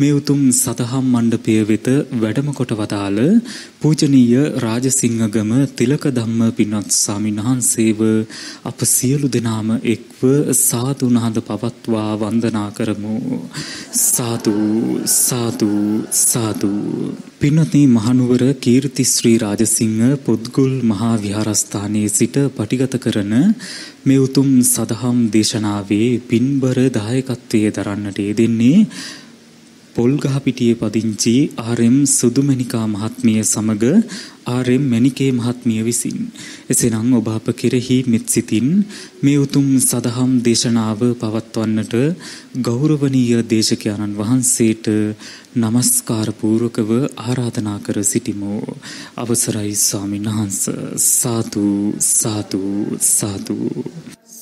මේ උතුම් සතහම් මණ්ඩපය වෙත වැඩම කොට වදාළ පූජනීය රාජසිංහගම තිලක ධම්ම පින්වත් ස්වාමීන් වහන්සේව අප සියලු දෙනාම එක්ව සාදු නහඳ පවත්වා වන්දනා කරමු සාදු සාදු සාදු පින්වත්නි මහනුවර කීර්ති ශ්‍රී රාජසිංහ පොත්ගුල් මහා විහාරස්ථානයේ සිට පටිගත කරන මේ උතුම් සදහම් දේශනාවේ පින්බර දායකත්වයේ දරන්නට යෙදෙන්නේ පොල්ගහපිටියේ පදිංචි ආර්.එම්. සුදුමැණිකා මහත්මිය සමග ආර්.එම්. මැණිකේ මහත්මිය විසින් එසේනම් ඔබ අප කෙරෙහි මෙත්සිතින් මේ උතුම් සදහම් දේශනාව පවත්වන්නට ගෞරවනීය දේශකයන්න් වහන්සේට নমස්කාර පූර්වකව ආරාධනා කර සිටිමු අවසරයි ස්වාමීන් වහන්ස සාදු සාදු සාදු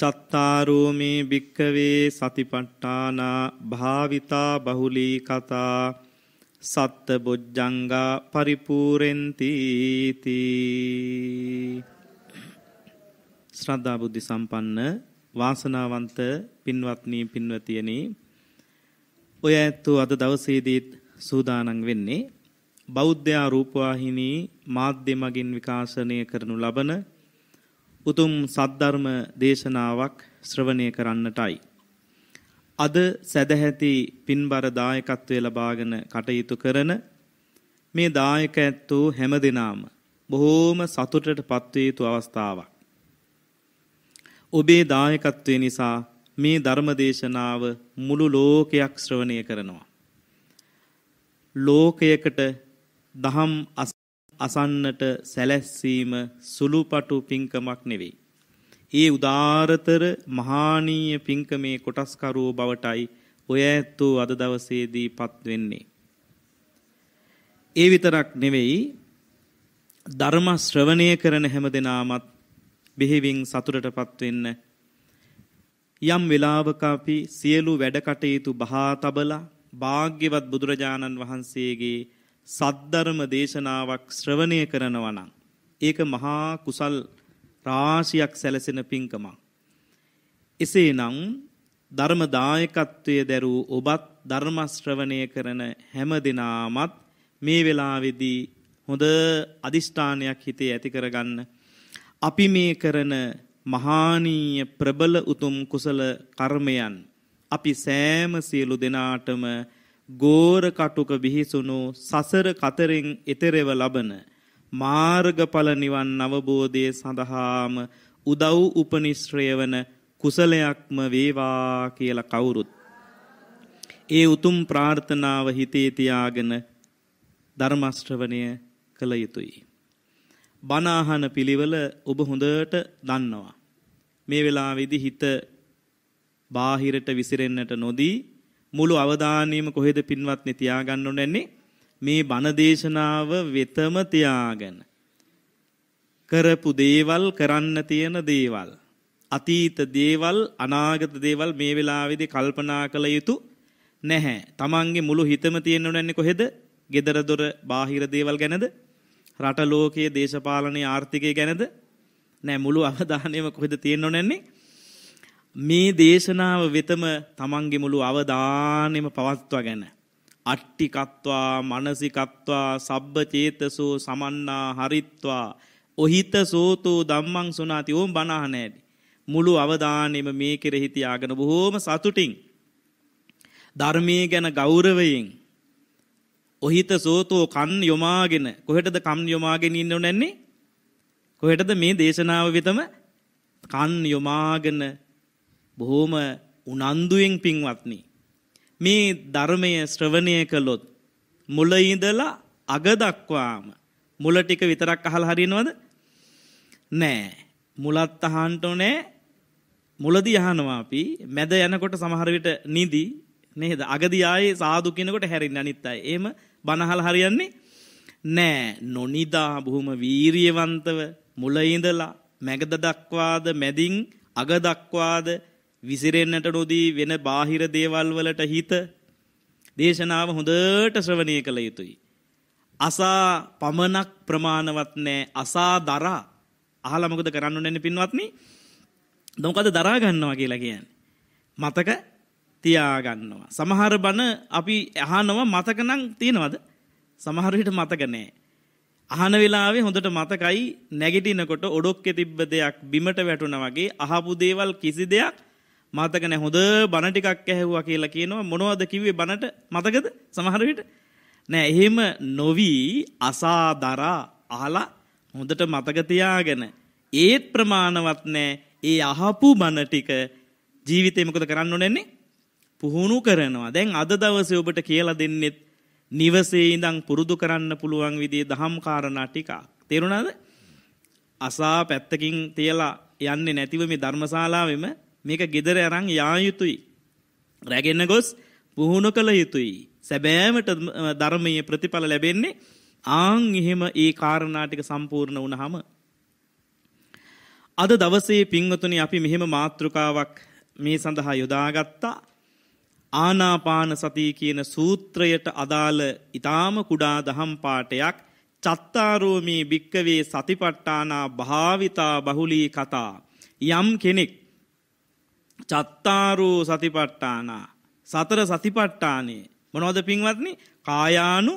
චත්තාරෝ මේ භික්කවේ සතිපට්ඨානා භාවිතා බහුලී කතා සත්ත බොජ්ජංගා පරිපූර්ෙන්ති තී ශ්‍රද්ධා බුද්ධි සම්පන්න වාසනාවන්ත පින්වත්නි පින්වතියනි ඔය ඇත්තෝ අද දවසේදීත් සූදානම් වෙන්නේ බෞද්ධ ආරූපවාහිනී මාධ්‍ය මගින් විකාශනය කරනු ලබන උතුම් සද්ධර්ම දේශනාවක් ශ්‍රවණය කරන්නටයි. අද සැදැහැති පින්බර දායකත්වය ලබාගෙන කටයුතු කරන මේ දායක ඇත්තෝ හැම දෙනාම බොහෝම සතුටට පත්විය යුතු අවස්ථාවක්. ඔබේ දායකත්වය නිසා මේ ධර්මදේශනාව මුළු ලෝකයක් ශ්‍රවණය කරනවා. ලෝකයකට දහම් අස අසන්නට සැලැස්සීම සුළුපටු පින්කමක් නෙවෙයි. ඒ උදාරතර මහානීය පින්කමේ කොටස්කරුවෝ බවටයි ඔය ඇත්තෝ අද දවසේදී පත් වෙන්නේ. ඒ විතරක් නෙවෙයි ධර්ම ශ්‍රවණය කරන හැම දෙනාමත් බෙහෙවින් සතුටටපත් වෙන්න යම් වෙලාවක අපි සියලු වැඩ කටයුතු බහා තබලා භාග්‍යවත් බුදුරජාණන් වහන්සේගේ සද්ධර්ම දේශනාවක් ශ්‍රවණය කරනවා නම් ඒක මහා කුසල් රාශියක් සැලසෙන පින්කමක්. එසේනම් ධර්ම දායකත්වයේ දරූ ඔබත් ධර්ම ශ්‍රවණය කරන හැම දිනාමත් මේ වෙලාවේදී හොඳ අදිෂ්ඨානයක් හිතේ ඇති කරගන්න. අපි මේ කරන මහානීය ප්‍රබල උතුම් කුසල කර්මයන් අපි සෑම සියලු දෙනාටම ගෝර කටුක බිහිසුණු සසර කතරෙන් එතරෙව ලබන මාර්ගඵල නිවන් අවබෝධය සඳහාම උදව් උපනිශ්‍රය වන කුසලයක්ම වේවා කියලා කවුරුත් ඒ උතුම් ප්‍රාර්ථනාව හිතේ තියාගෙන ධර්ම ශ්‍රවණය කළ යුතුයි. බණ අහන පිළිවෙල ඔබ හොඳට දන්නවා. මේ වෙලාවේදී හිත බාහිරට විසිරෙන්නට නොදී මුළු අවධානයම කොහෙද පින්වත්නි තියාගන්න ඕනන්නේ මේ බණ දේශනාව වෙතම තියාගෙන කරපු දේවල් කරන්න තියෙන දේවල් අතීත දේවල් අනාගත දේවල් මේ වෙලාවේදී කල්පනා කළ යුතු නැහැ. Tamange මුළු හිතම තියෙන්න ඕනන්නේ කොහෙද? gedara dora බාහිර දේවල් ගැනද? රට ලෝකයේ දේශපාලනයේ ආර්ථිකය ගැනද? නෑ මුළු අවධානයම කොහෙද තියෙන්න ඕනන්නේ? මේ දේශනාව වෙතම තමන්ගේ මුළු අවධානෙම පවත්වා ගැන. අට්ටිකත්වා මනසිකත්වා සබ්බ චේතසෝ සමන්නා හරිත්වා ඔහිත සෝතෝ දම්මං සුනාති ඕම් බනාහනෑඩි. මුළු අවධානෙම මේ කෙරෙහි තියාගෙන බොහෝම සතුටින් ධර්මයේ ගැන ගෞරවයෙන් ඔහිත සෝතෝ කන් යොමාගෙන කොහෙටද කන් යොමාගෙන ඉන්න නැන්නේ කොහෙටද මේ දේශනාව වෙතම කන් යොමාගෙන බොහෝම උනන්දුවෙන් පින්වත්නි මේ ධර්මය ශ්‍රවණය කළොත් මුල ඉඳලා අග දක්වාම මුල ටික විතරක් අහලා හරියනවද නෑ මුලත් අහන්න ඕනේ මුලදී අහනවා අපි මැද යනකොට සමහර විට නිදි නේද අගදී ආයේ සාදු කියනකොට හැරෙන්නේ අනිත් අය එහෙම බන අහලා හරියන්නේ නෑ නොනිදා බොහොම වීරියවන්තව මුල ඉඳලා මැගද දක්වාද මැදින් අග දක්වාද විසිරෙන්නට නොදී වෙන බාහිර දේවල් වලට හිත දේශනාව හොඳට ශ්‍රවණය කළ යුතුයි. අසා පමණක් ප්‍රමාණවත් නෑ අසා දරා අහලා මොකද කරන්න ඕනේ පින්වත්නි? මොකද දරා ගන්නවා කියලා කියන්නේ. මතක තියාගන්නවා. සමහර බණ අපි අහනවා මතක නම් තියනවද? සමහර විට මතක නෑ. අහන වෙලාවේ හොඳට මතකයි නැගිටිනකොට ඔඩොක්කේ තිබ්බ දෙයක් බිමට වැටුණා වගේ අහපු දේවල් කිසි දෙයක් මතකන හොඳ බණටිකක් ඇහැව්වා කියලා කියනවා මොනවද කිව්වේ බණට මතකද සමහරවිට නෑ එහෙම නොවී අසාදරා අහලා හොඳට මතක තියාගෙන ඒත් ප්‍රමාණවත් නෑ ඒ අහපු බණටික ජීවිතේ මොකද කරන්න ඕනෙන්නේ පුහුණු කරනවා දැන් අද දවසේ ඔබට කියලා දෙන්නෙත් නිවසේ ඉඳන් පුරුදු කරන්න පුළුවන් විදිහේ දහම් කාරණා ටිකක් තේරුණාද අසා පැත්තකින් තියලා යන්නේ නැතිව මේ ධර්මශාලාවෙම මේක ගෙදර අරන් යා යුතුයි. රැගෙන ගොස් පුහුණු කළ යුතුයි. සැබෑමට ධර්මයේ ප්‍රතිඵල ලැබෙන්නේ ආන් එහෙම ඒ කාරණාටික සම්පූර්ණ වුණහම අද දවසේ පින්වතුනි අපි මෙහෙම මාතෘකාවක් මේ සඳහා යොදාගත්තා ආනාපාන සතිය කියන සූත්‍රයට අදාළ ඊටාම කුඩා දහම් පාඩයක් චත්තාරෝමේ භික්කවේ සතිපට්ඨානා භාවිතා බහුලී කතා යම් කෙනෙක් චත්තාරූ සතිපට්ටානා සතර සතිපට්ටානේ මොනවද පින්වත්නි කායානු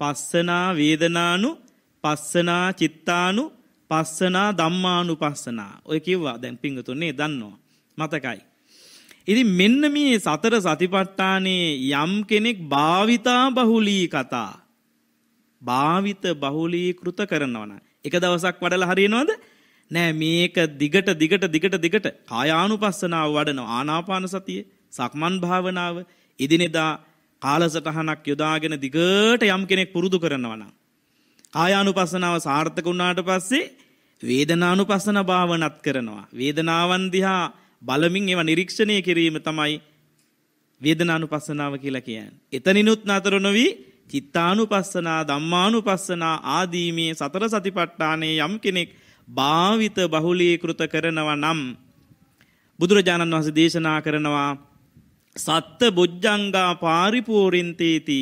පස්සනා වේදනානු පස්සනා චිත්තානු පස්සනා ධම්මානු පස්සනා ඔය කිව්වා දැන් පිංගතුන්නේ දන්නවා මතකයි. ඉති මෙන්න මේ සතර සතිපට්ටානේ යම් කෙනෙක් භාවිතා බහුලී කතා භාවිත බහුලී කෘත කරනවන එක දවසක් වඩල හරිනවද නෑ මේක දිගට දිගට දිගට දිගට කායානුපස්සනාව වඩන ආනාපාන සතිය සක්මන් භාවනාව ඉදිනෙදා කාලසටහනක් යොදාගෙන දිගට යම් කෙනෙක් පුරුදු කරනවා නම් කායානුපස්සනාව සාර්ථක වුණාට පස්සේ වේදනානුපස්සන භාවනත් කරනවා වේදනාවන් දිහා බලමින් ඒවා නිරීක්ෂණය කිරීම තමයි වේදනානුපස්සනාව කියලා කියන්නේ එතනිනුත් නතර නොවි චිත්තානුපස්සනා ධම්මානුපස්සනා ආදී මේ සතර සතිපට්ඨානයේ යම් කෙනෙක් භාවිත බහුලීකృత කරනවා නම් බුදුරජාණන් වහන්සේ දේශනා කරනවා සත්ත බොජ්ජංගා පාරිපූර්ණතේති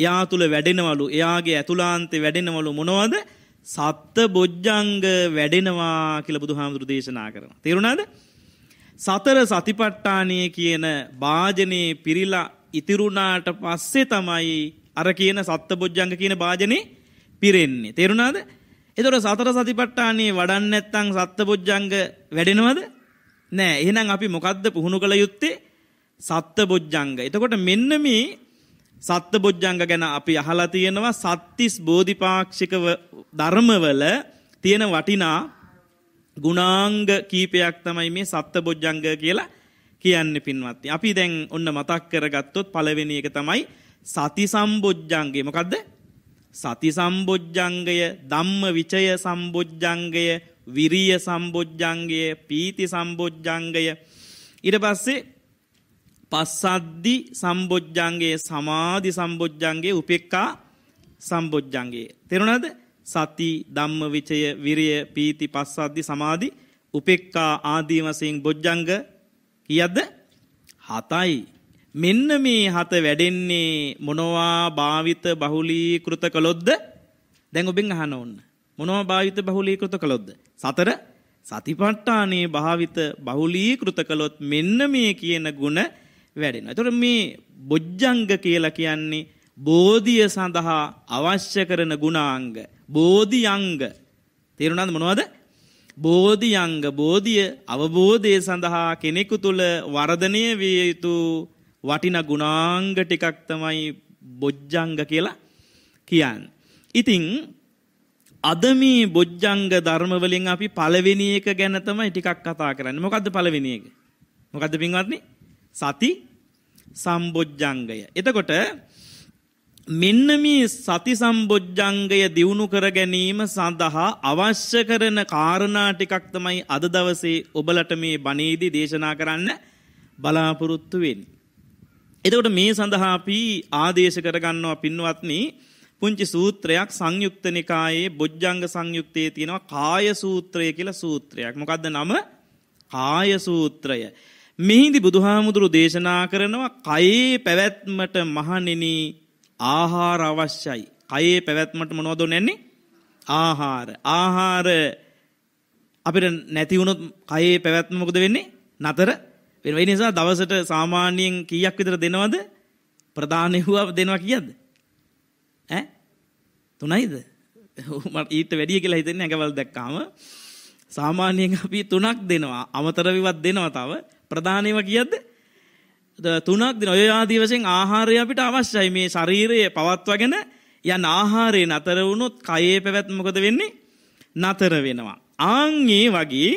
එයා තුල වැඩෙනවලු එයාගේ ඇතුලාන්තේ වැඩෙනවලු මොනවද සත්ත බොජ්ජංග වැඩෙනවා කියලා බුදුහාමුදුරු දේශනා කරනවා තේරුණාද සතර සතිපට්ඨානය කියන භාජනයේ පිරිලා ඉතිරුණාට පස්සේ තමයි අර කියන සත්ත බොජ්ජංග කියන භාජනේ පිරෙන්නේ තේරුණාද එතොට සතර සතිපට්ටානේ වඩන්න ඇත්තං සත්ත බොජ්ජංග වැඩෙනවද නෑ එහෙනම් අපි මොකද්ද පුහුණු කළ යුත්තේ සත්ත බොජ්ජංග. එතකොට මෙන්න මේ සත්ත බොජ්ජංග ගැන අපි අහලා තියෙනවා සත්තිස් බෝධිපාක්ෂිකව ධර්මවල තියෙන වටිනා ගුණාංග කීපයක් තමයි මේ සත්ත බොජ්ජංග කියලා කියන්නේ පින්වත්නි. අපි දැන් ඔන්න මතක් කරගත්තොත් පළවෙනි එක තමයි සති සම්බොජ්ජංගේ. මොකද්ද? සති සම්බොජ්ජංගය ධම්ම විචය සම්බොජ්ජංගය විරිය සම්බොජ්ජංගය පීති සම්බොජ්ජංගය ඉට පස්සේ පස්සද්දි සම්බොජ්ජන්ගේ සමාධි සම්බොජ්ජන්ගේ උපෙක්කා සම්බොජ්ජන්ගේ. තෙරුණද සති ධම්ම විචය විරිය පීති පස්සද්දි සමාධි උපෙක්කා ආදීවසයෙන් බොජ්ජංග කියද්ද හතයි මෙන්න මේ හත වැඩෙන්නේ මොනවා භාවිත බහුලීකృత කළොත්ද? දැන් ඔබෙන් අහන ඕන. මොනවා භාවිත බහුලීකృత කළොත්ද? සතර සතිපට්ඨානේ භාවිත බහුලීකృత කළොත් මෙන්න මේ කියන ಗುಣ වැඩෙනවා. ඒතකොට මේ බොජ්ජංග කියලා කියන්නේ බෝධිය සඳහා අවශ්‍ය කරන ගුණාංග. බෝධියංග. තේරුණාද මොනවද? බෝධියංග බෝධිය අවබෝධය සඳහා කෙනෙකු තුළ වර්ධනය විය යුතු වටින ගුණාංග ටිකක් තමයි බොජ්ජංග කියලා කියන්නේ. ඉතින් අද මේ බොජ්ජංග ධර්ම වලින් අපි පළවෙනි එක ගැන තමයි ටිකක් කතා කරන්නේ. මොකද්ද පළවෙනි එක? මොකද්ද පින්වත්නි? සති සම්බොජ්ජංගය. එතකොට මෙන්න මේ සති සම්බොජ්ජංගය දියුණු කර ගැනීම සඳහා අවශ්‍ය කරන කාරණා ටිකක් තමයි අද දවසේ ඔබලට මේ බණේදී දේශනා කරන්න බලාපොරොත්තු වෙන්නේ. එතකොට මේ සඳහා අපි ආදේශ කරගන්නවා පින්වත්නි පුංචි සූත්‍රයක් සංයුක්ත නිකායේ බොජ්ජංග සංයුක්තයේ තියෙනවා කාය සූත්‍රය කියලා සූත්‍රයක්. මොකද්ද නම? කාය සූත්‍රය. මෙහිදී බුදුහාමුදුරු දේශනා කරනවා කයේ පැවැත්මට මහණෙනි ආහාර අවශ්‍යයි. කයේ පැවැත්මට මොනවද ඕනේ? ආහාර. ආහාර අපිට නැති වුණොත් කයේ පැවැත්ම මොකද වෙන්නේ? නතර වෙන නිසා දවසට සාමාන්‍යයෙන් කීයක් විතර දෙනවද? ප්‍රධාන එහුවා දෙනවා කියද්ද? ඈ? තුනයිද? මට ඊට වැඩිය කියලා හිතෙන්නේ අඟවල් දැක්කාම. සාමාන්‍යයෙන් අපි තුනක් දෙනවා. අමතර විවත් දෙනවා තව. ප්‍රධාන ඒවා කියද්ද? තුනක් දෙනවා. ඔය ආදී වශයෙන් ආහාරය අපිට අවශ්‍යයි. මේ ශරීරය පවත්වාගෙන යන ආහාරය නතර වුණොත් කයේ පැවැත්ම මොකද වෙන්නේ? නතර වෙනවා. ආන් ඒ වගේ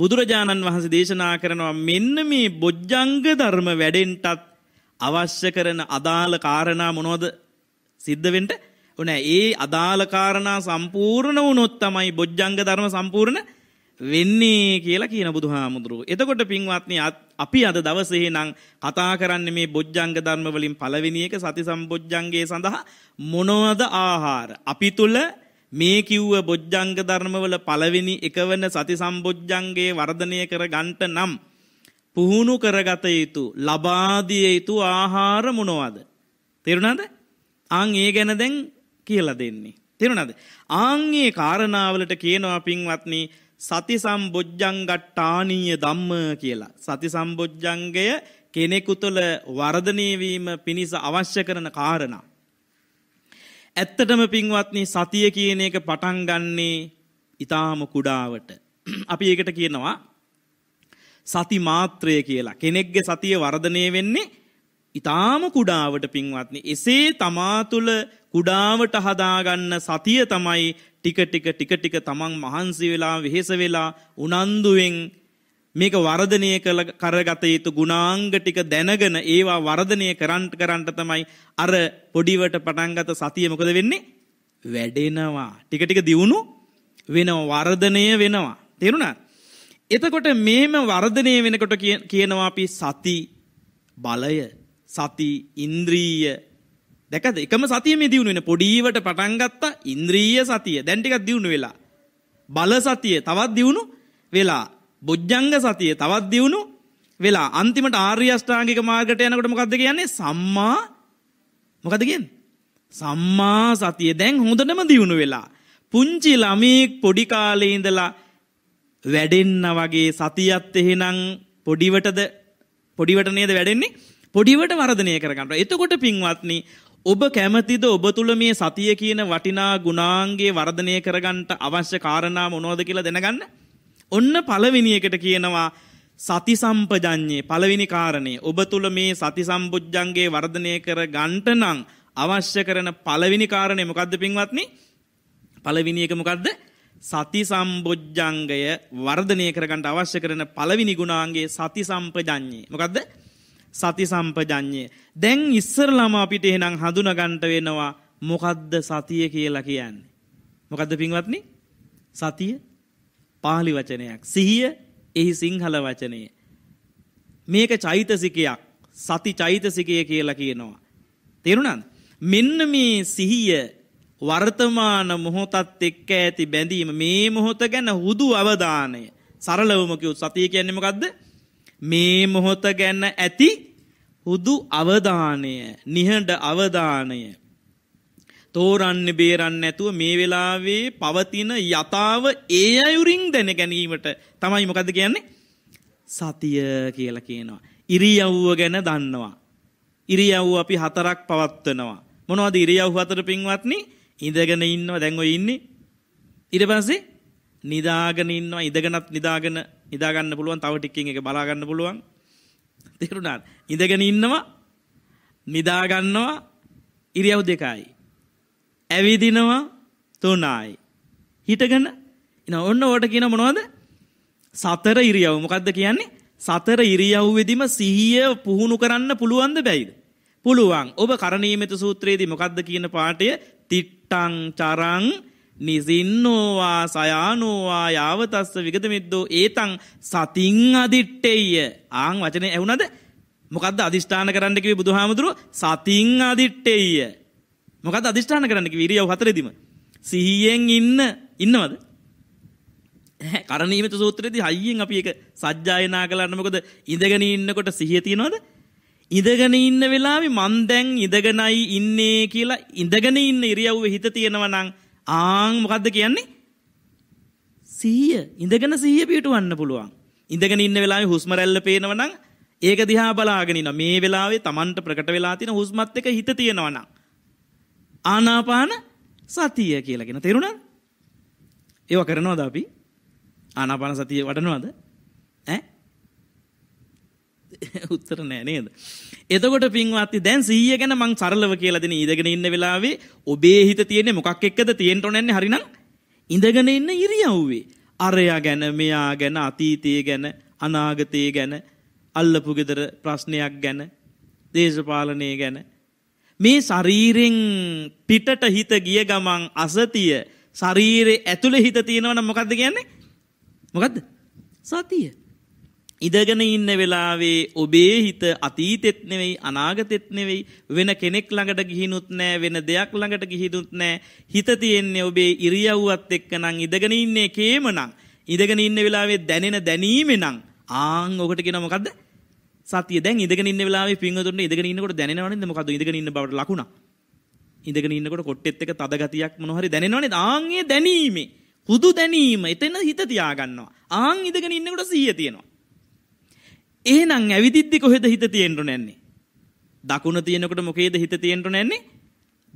බුදුරජාණන් වහන්සේ දේශනා කරනවා මෙන්න මේ බොජ්ජංග ධර්ම වැඩෙන්ටත් අවශ්‍ය කරන අදාළ කාරණා මොනවද සිද්ධ වෙන්න? උනේ ඒ අදාළ කාරණා සම්පූර්ණ වුණොත් තමයි බොජ්ජංග ධර්ම සම්පූර්ණ වෙන්නේ කියලා කියන බුදුහාමුදුරුව. එතකොට පින්වත්නි අපි අද දවසේ නම් කතා කරන්නේ මේ බොජ්ජංග ධර්ම වලින් පළවෙනි එක සති සම්බොජ්ජංගයේ සඳහා මොනවද ආහාර? අපි තුල මේ කිව්ව බොජ්ජංග ධර්මවල පළවෙනි එකවන සති සම්බොජ්ජංගේ වර්ධනය කර ගන්ට නම් පුහුණු කරගත යුතු ලබාදිය යුතු ආහාර මොනවාද තෙරුණාද අං ඒ ගැන දැන් කියලා දෙන්නේ තෙරුණාද ආංගේ කාරණාවලට කියනවා පින්වත්නි සති සම්බොජ්ජංගට්ටානීය ධම්ම කියලා සති සම්බොජ්ජංගය කෙනෙකු තුළ වර්ධනය වීම පිණිස අවශ්‍ය කරන කාරණා ඇත්තටම පින්වත්නි සතිය කියන එක පටන් ගන්නේ ඊටාම කුඩාවට. අපි ඒකට කියනවා සති මාත්‍රය කියලා. කෙනෙක්ගේ සතිය වර්ධනය වෙන්නේ ඊටාම කුඩාවට පින්වත්නි. එසේ තමා තුළ කුඩාවට හදාගන්න සතිය තමයි ටික ටික ටික ටික තමන් මහන්සි වෙලා වෙහෙස වෙලා උනන්දුවෙන් මේක වර්ධනය කළ කරගත යුතු ගුණාංග ටික දැනගෙන ඒවා වර්ධනය කරන්ට කරන්ට තමයි අර පොඩිවට පටන්ගත සතිය මොකද වෙන්නේ වැඩෙනවා ටික ටික දියුණු වෙනවා වර්ධනය වෙනවා තේරුණා එතකොට මේම වර්ධනය වෙනකොට කියනවා අපි සති බලය සති ඉන්ද්‍රීය දැකද එකම සතිය මේ දියුණු වෙන පොඩිවට පටන්ගත්තා ඉන්ද්‍රීය සතිය දැන් ටිකක් දියුණු වෙලා බල සතිය තවත් දියුණු වෙලා බොජ්ජංග සතිය තවත් දියුණු වෙලා අන්තිමට ආර්ය අෂ්ටාංගික මාර්ගයට යනකොට මොකද්ද කියන්නේ? සම්මා මොකද කියන්නේ? සම්මා සතිය දැන් හොඳටම දියුණු වෙලා. පුංචි ළමෙක් පොඩි කාලේ ඉඳලා වැඩෙන්න වගේ සතියත් එහෙනම් පොඩිවටද පොඩිවට නේද වැඩෙන්නේ? පොඩිවට වර්ධනය කරගන්නවා. එතකොට පින්වත්නි ඔබ කැමතිද ඔබ තුළ මේ සතිය කියන වටිනා ගුණාංගේ වර්ධනය කරගන්නට අවශ්‍ය කාරණා මොනවද කියලා දැනගන්න ඔන්න පළවෙනි එකට කියනවා සති සම්පජඤ්ඤේ පළවෙනි කාරණේ ඔබ තුල මේ සති සම්බුද්ධංගේ වර්ධනය කර ගන්නට නම් අවශ්‍ය කරන පළවෙනි කාරණේ මොකද්ද පින්වත්නි? පළවෙනි එක මොකද්ද? සති සම්බුද්ධංගය වර්ධනය කර ගන්නට අවශ්‍ය කරන පළවෙනි ගුණාංගයේ සති සම්පජඤ්ඤේ. මොකද්ද? සති සම්පජඤ්ඤේ. දැන් ඉස්සරලම අපිට එහෙනම් හඳුනා ගන්නට වෙනවා මොකද්ද සතිය කියලා කියන්නේ. මොකද්ද පින්වත්නි? සතිය පාලි වචනයක්. සිහිය එහි සිංහල වචනය. මේක චෛතසිකයක් සති චෛතසිකය කියලා කියනවා. තේරුණාද? මෙන්න මේ සිහිය වර්තමාන මොහොතත් එක්ක ඇති බැඳීම මේ මොහොත ගැන හුදු අවධානය සරලවම කිව්වොත් සතිය කියන්නේ මොකද්ද මේ මොහොත ගැන ඇති හුදු අවධානය නිහඬ අවධානය තෝරන්න බේරන්න නැතුව මේ වෙලාවේ පවතින යථාව ඒ අයුරින් දැන ගැනීමට තමයි මොකද කියන්නේ සතිය කියලා කියනවා. ඉරියව්ව ගැන දන්නවා. ඉරියව්ව අපි හතරක් පවත්වනවා. මොනවද ඉරියව් හතර පින්වත්නි? ඉඳගෙන ඉන්නවා දැන් ඔය ඉන්නේ. ඊට පස්සේ නිදාගෙන ඉන්නවා ඉඳගෙනත් නිදාගෙන නිදා ගන්න පුළුවන් තව ටිකකින් එක බලා ගන්න පුළුවන්. තේරුණාද? ඉඳගෙන ඉන්නවා නිදා ගන්නවා ඉරියව් දෙකයි. ඇවිදිනවා තුනයි. හිටගෙන එන ඔන්න ඕට කියන මොනවද? සතර ඉරියව්. මොකද්ද කියන්නේ? සතර ඉරියව්වෙදිම සිහිය පුහුණු කරන්න පුළුවන්ද බැයිද? පුළුවන්. ඔබ කරණීයමෙත සූත්‍රයේදී මොකද්ද කියන පාඩය? තිට්ටං චරං නිසින්නෝවා සයානෝවා යාවතස්ස විගත මිද්දෝ ඒතං සතින් අදිට්ටෙය. ආන් වචනේ ඇහුණද? මොකද්ද අදිෂ්ඨාන කරන්න කිව්වේ බුදුහාමුදුරුවෝ? සතින් අදිට්ටෙය. මොකද අධිෂ්ඨාන කරන්න කිව්වේ ඉරියව් හතරෙදිම. සිහියෙන් ඉන්න ඉන්නවද? කරණීයමෙත සූත්‍රයේදී හයියෙන් අපි ඒක සජ්ජායනා කළාන මොකද ඉඳගෙන ඉන්නකොට සිහිය තියනවද? ඉඳගෙන ඉන්න වෙලාවේ මං දැන් ඉඳගෙනයි ඉන්නේ කියලා ඉඳගෙන ඉන්න ඉරියව්වේ හිත තියෙනවා නම් ආන් මොකද්ද කියන්නේ? සිහිය. ඉඳගෙන සිහිය පිටවන්න පුළුවන්. ඉඳගෙන ඉන්න වෙලාවේ හුස්ම රැල්ල පේනවා නම් ඒක දිහා බලාගෙන ඉන්න මේ වෙලාවේ Tamanට ප්‍රකට වෙලා තියෙන හුස්මත් එක හිත තියෙනවා නම් ආනාපාන සතිය කියලාගෙන තේරුණාද? ඒව කරනවද අපි? ආනාපාන සතිය වඩනවද? ඈ? උත්තර නෑ නේද? එතකොට පින්වත්නි දැන් 100 ගැන මං සරලව කියලා දෙන ඉඳගෙන ඉන්න වෙලාවේ ඔබේ හිත තියෙන්නේ මොකක් එක්කද තියෙන්න ඕනන්නේ හරිනම් ඉඳගෙන ඉන්න ඉරියව්වේ අරයා ගැන මෙයා ගැන අතීතය ගැන අනාගතය ගැන අල්ලපු ගෙදර ප්‍රශ්නයක් ගැන දේශපාලනය ගැන මේ ශරීරෙන් පිටට හිත ගිය ගමන් අසතිය ශරීරේ ඇතුලේ හිත තියෙනවා නම් මොකද්ද කියන්නේ? මොකද්ද? සතිය. ඉඳගෙන ඉන්න වෙලාවේ ඔබේ හිත අතීතෙත් නෙවෙයි අනාගතෙත් නෙවෙයි වෙන කෙනෙක් ළඟට ගිහිනුත් නෑ වෙන දෙයක් ළඟට ගිහිනුත් නෑ හිත තියෙන්නේ ඔබේ ඉරියව්වත් එක්ක නම් ඉඳගෙන ඉන්නේ කේම නම් ඉඳගෙන ඉන්න වෙලාවේ දැනෙන දැනීම නම් ආන් ඔකට කියන මොකද්ද සතිය දැන් ඉඳගෙන ඉන්න වෙලාවේ පින්වතුන්ට ඉඳගෙන ඉන්නකොට දැනෙනවනේ මොකද්ද ඉඳගෙන ඉන්න බවට ලකුණ. ඉඳගෙන ඉන්නකොට කොට්ටෙත් එක තද ගතියක් මොනවා හරි දැනෙනවනේ ආන්ගේ දැනීමේ හුදු දැනීම එතන හිත තියාගන්නවා. ආන් ඉඳගෙන ඉන්නකොට සීය තියෙනවා. එහෙනම් ඇවිදිද්දි කොහෙද හිත තියෙන්න නැන්නේ? දකුණ තියෙනකොට මොකේද හිත තියෙන්න නැන්නේ?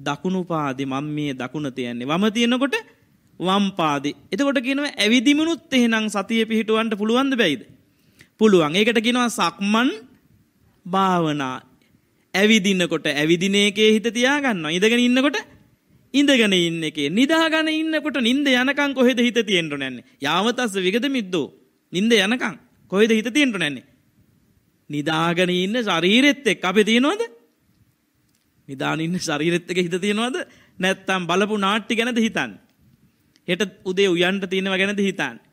දකුණු පාදේ මම මේ දකුණ තියන්නේ. වම තියෙනකොට වම් පාදේ. එතකොට කියනවා ඇවිදිමුනුත් එහෙනම් සතිය පිහිටවන්න පුළුවන් ද බැයිද? පුළුවන්. ඒකට කියනවා සක්මන් භාවනා. ඇවිදිනකොට ඇවිදින එකේ හිත තියාගන්නවා. ඉඳගෙන ඉන්නකොට ඉඳගෙන ඉන්න එකේ. නිදාගෙන ඉන්නකොට නිින්ද යනකම් කොහෙද හිත තියෙන්න නැන්නේ? යාවතස්ස විගද මිද්දෝ. නිින්ද යනකම් කොහෙද හිත තියෙන්න නැන්නේ? නිදාගෙන ඉන්න ශරීරෙත් එක්ක අපි තියනවද? නිදාගෙන ඉන්න ශරීරෙත් එක්ක හිත තියනවද? නැත්තම් බලපු නාට්‍ය ගැනද හිතන්නේ? හෙට උදේ උයන්ට තියෙනව ගැනද හිතන්නේ?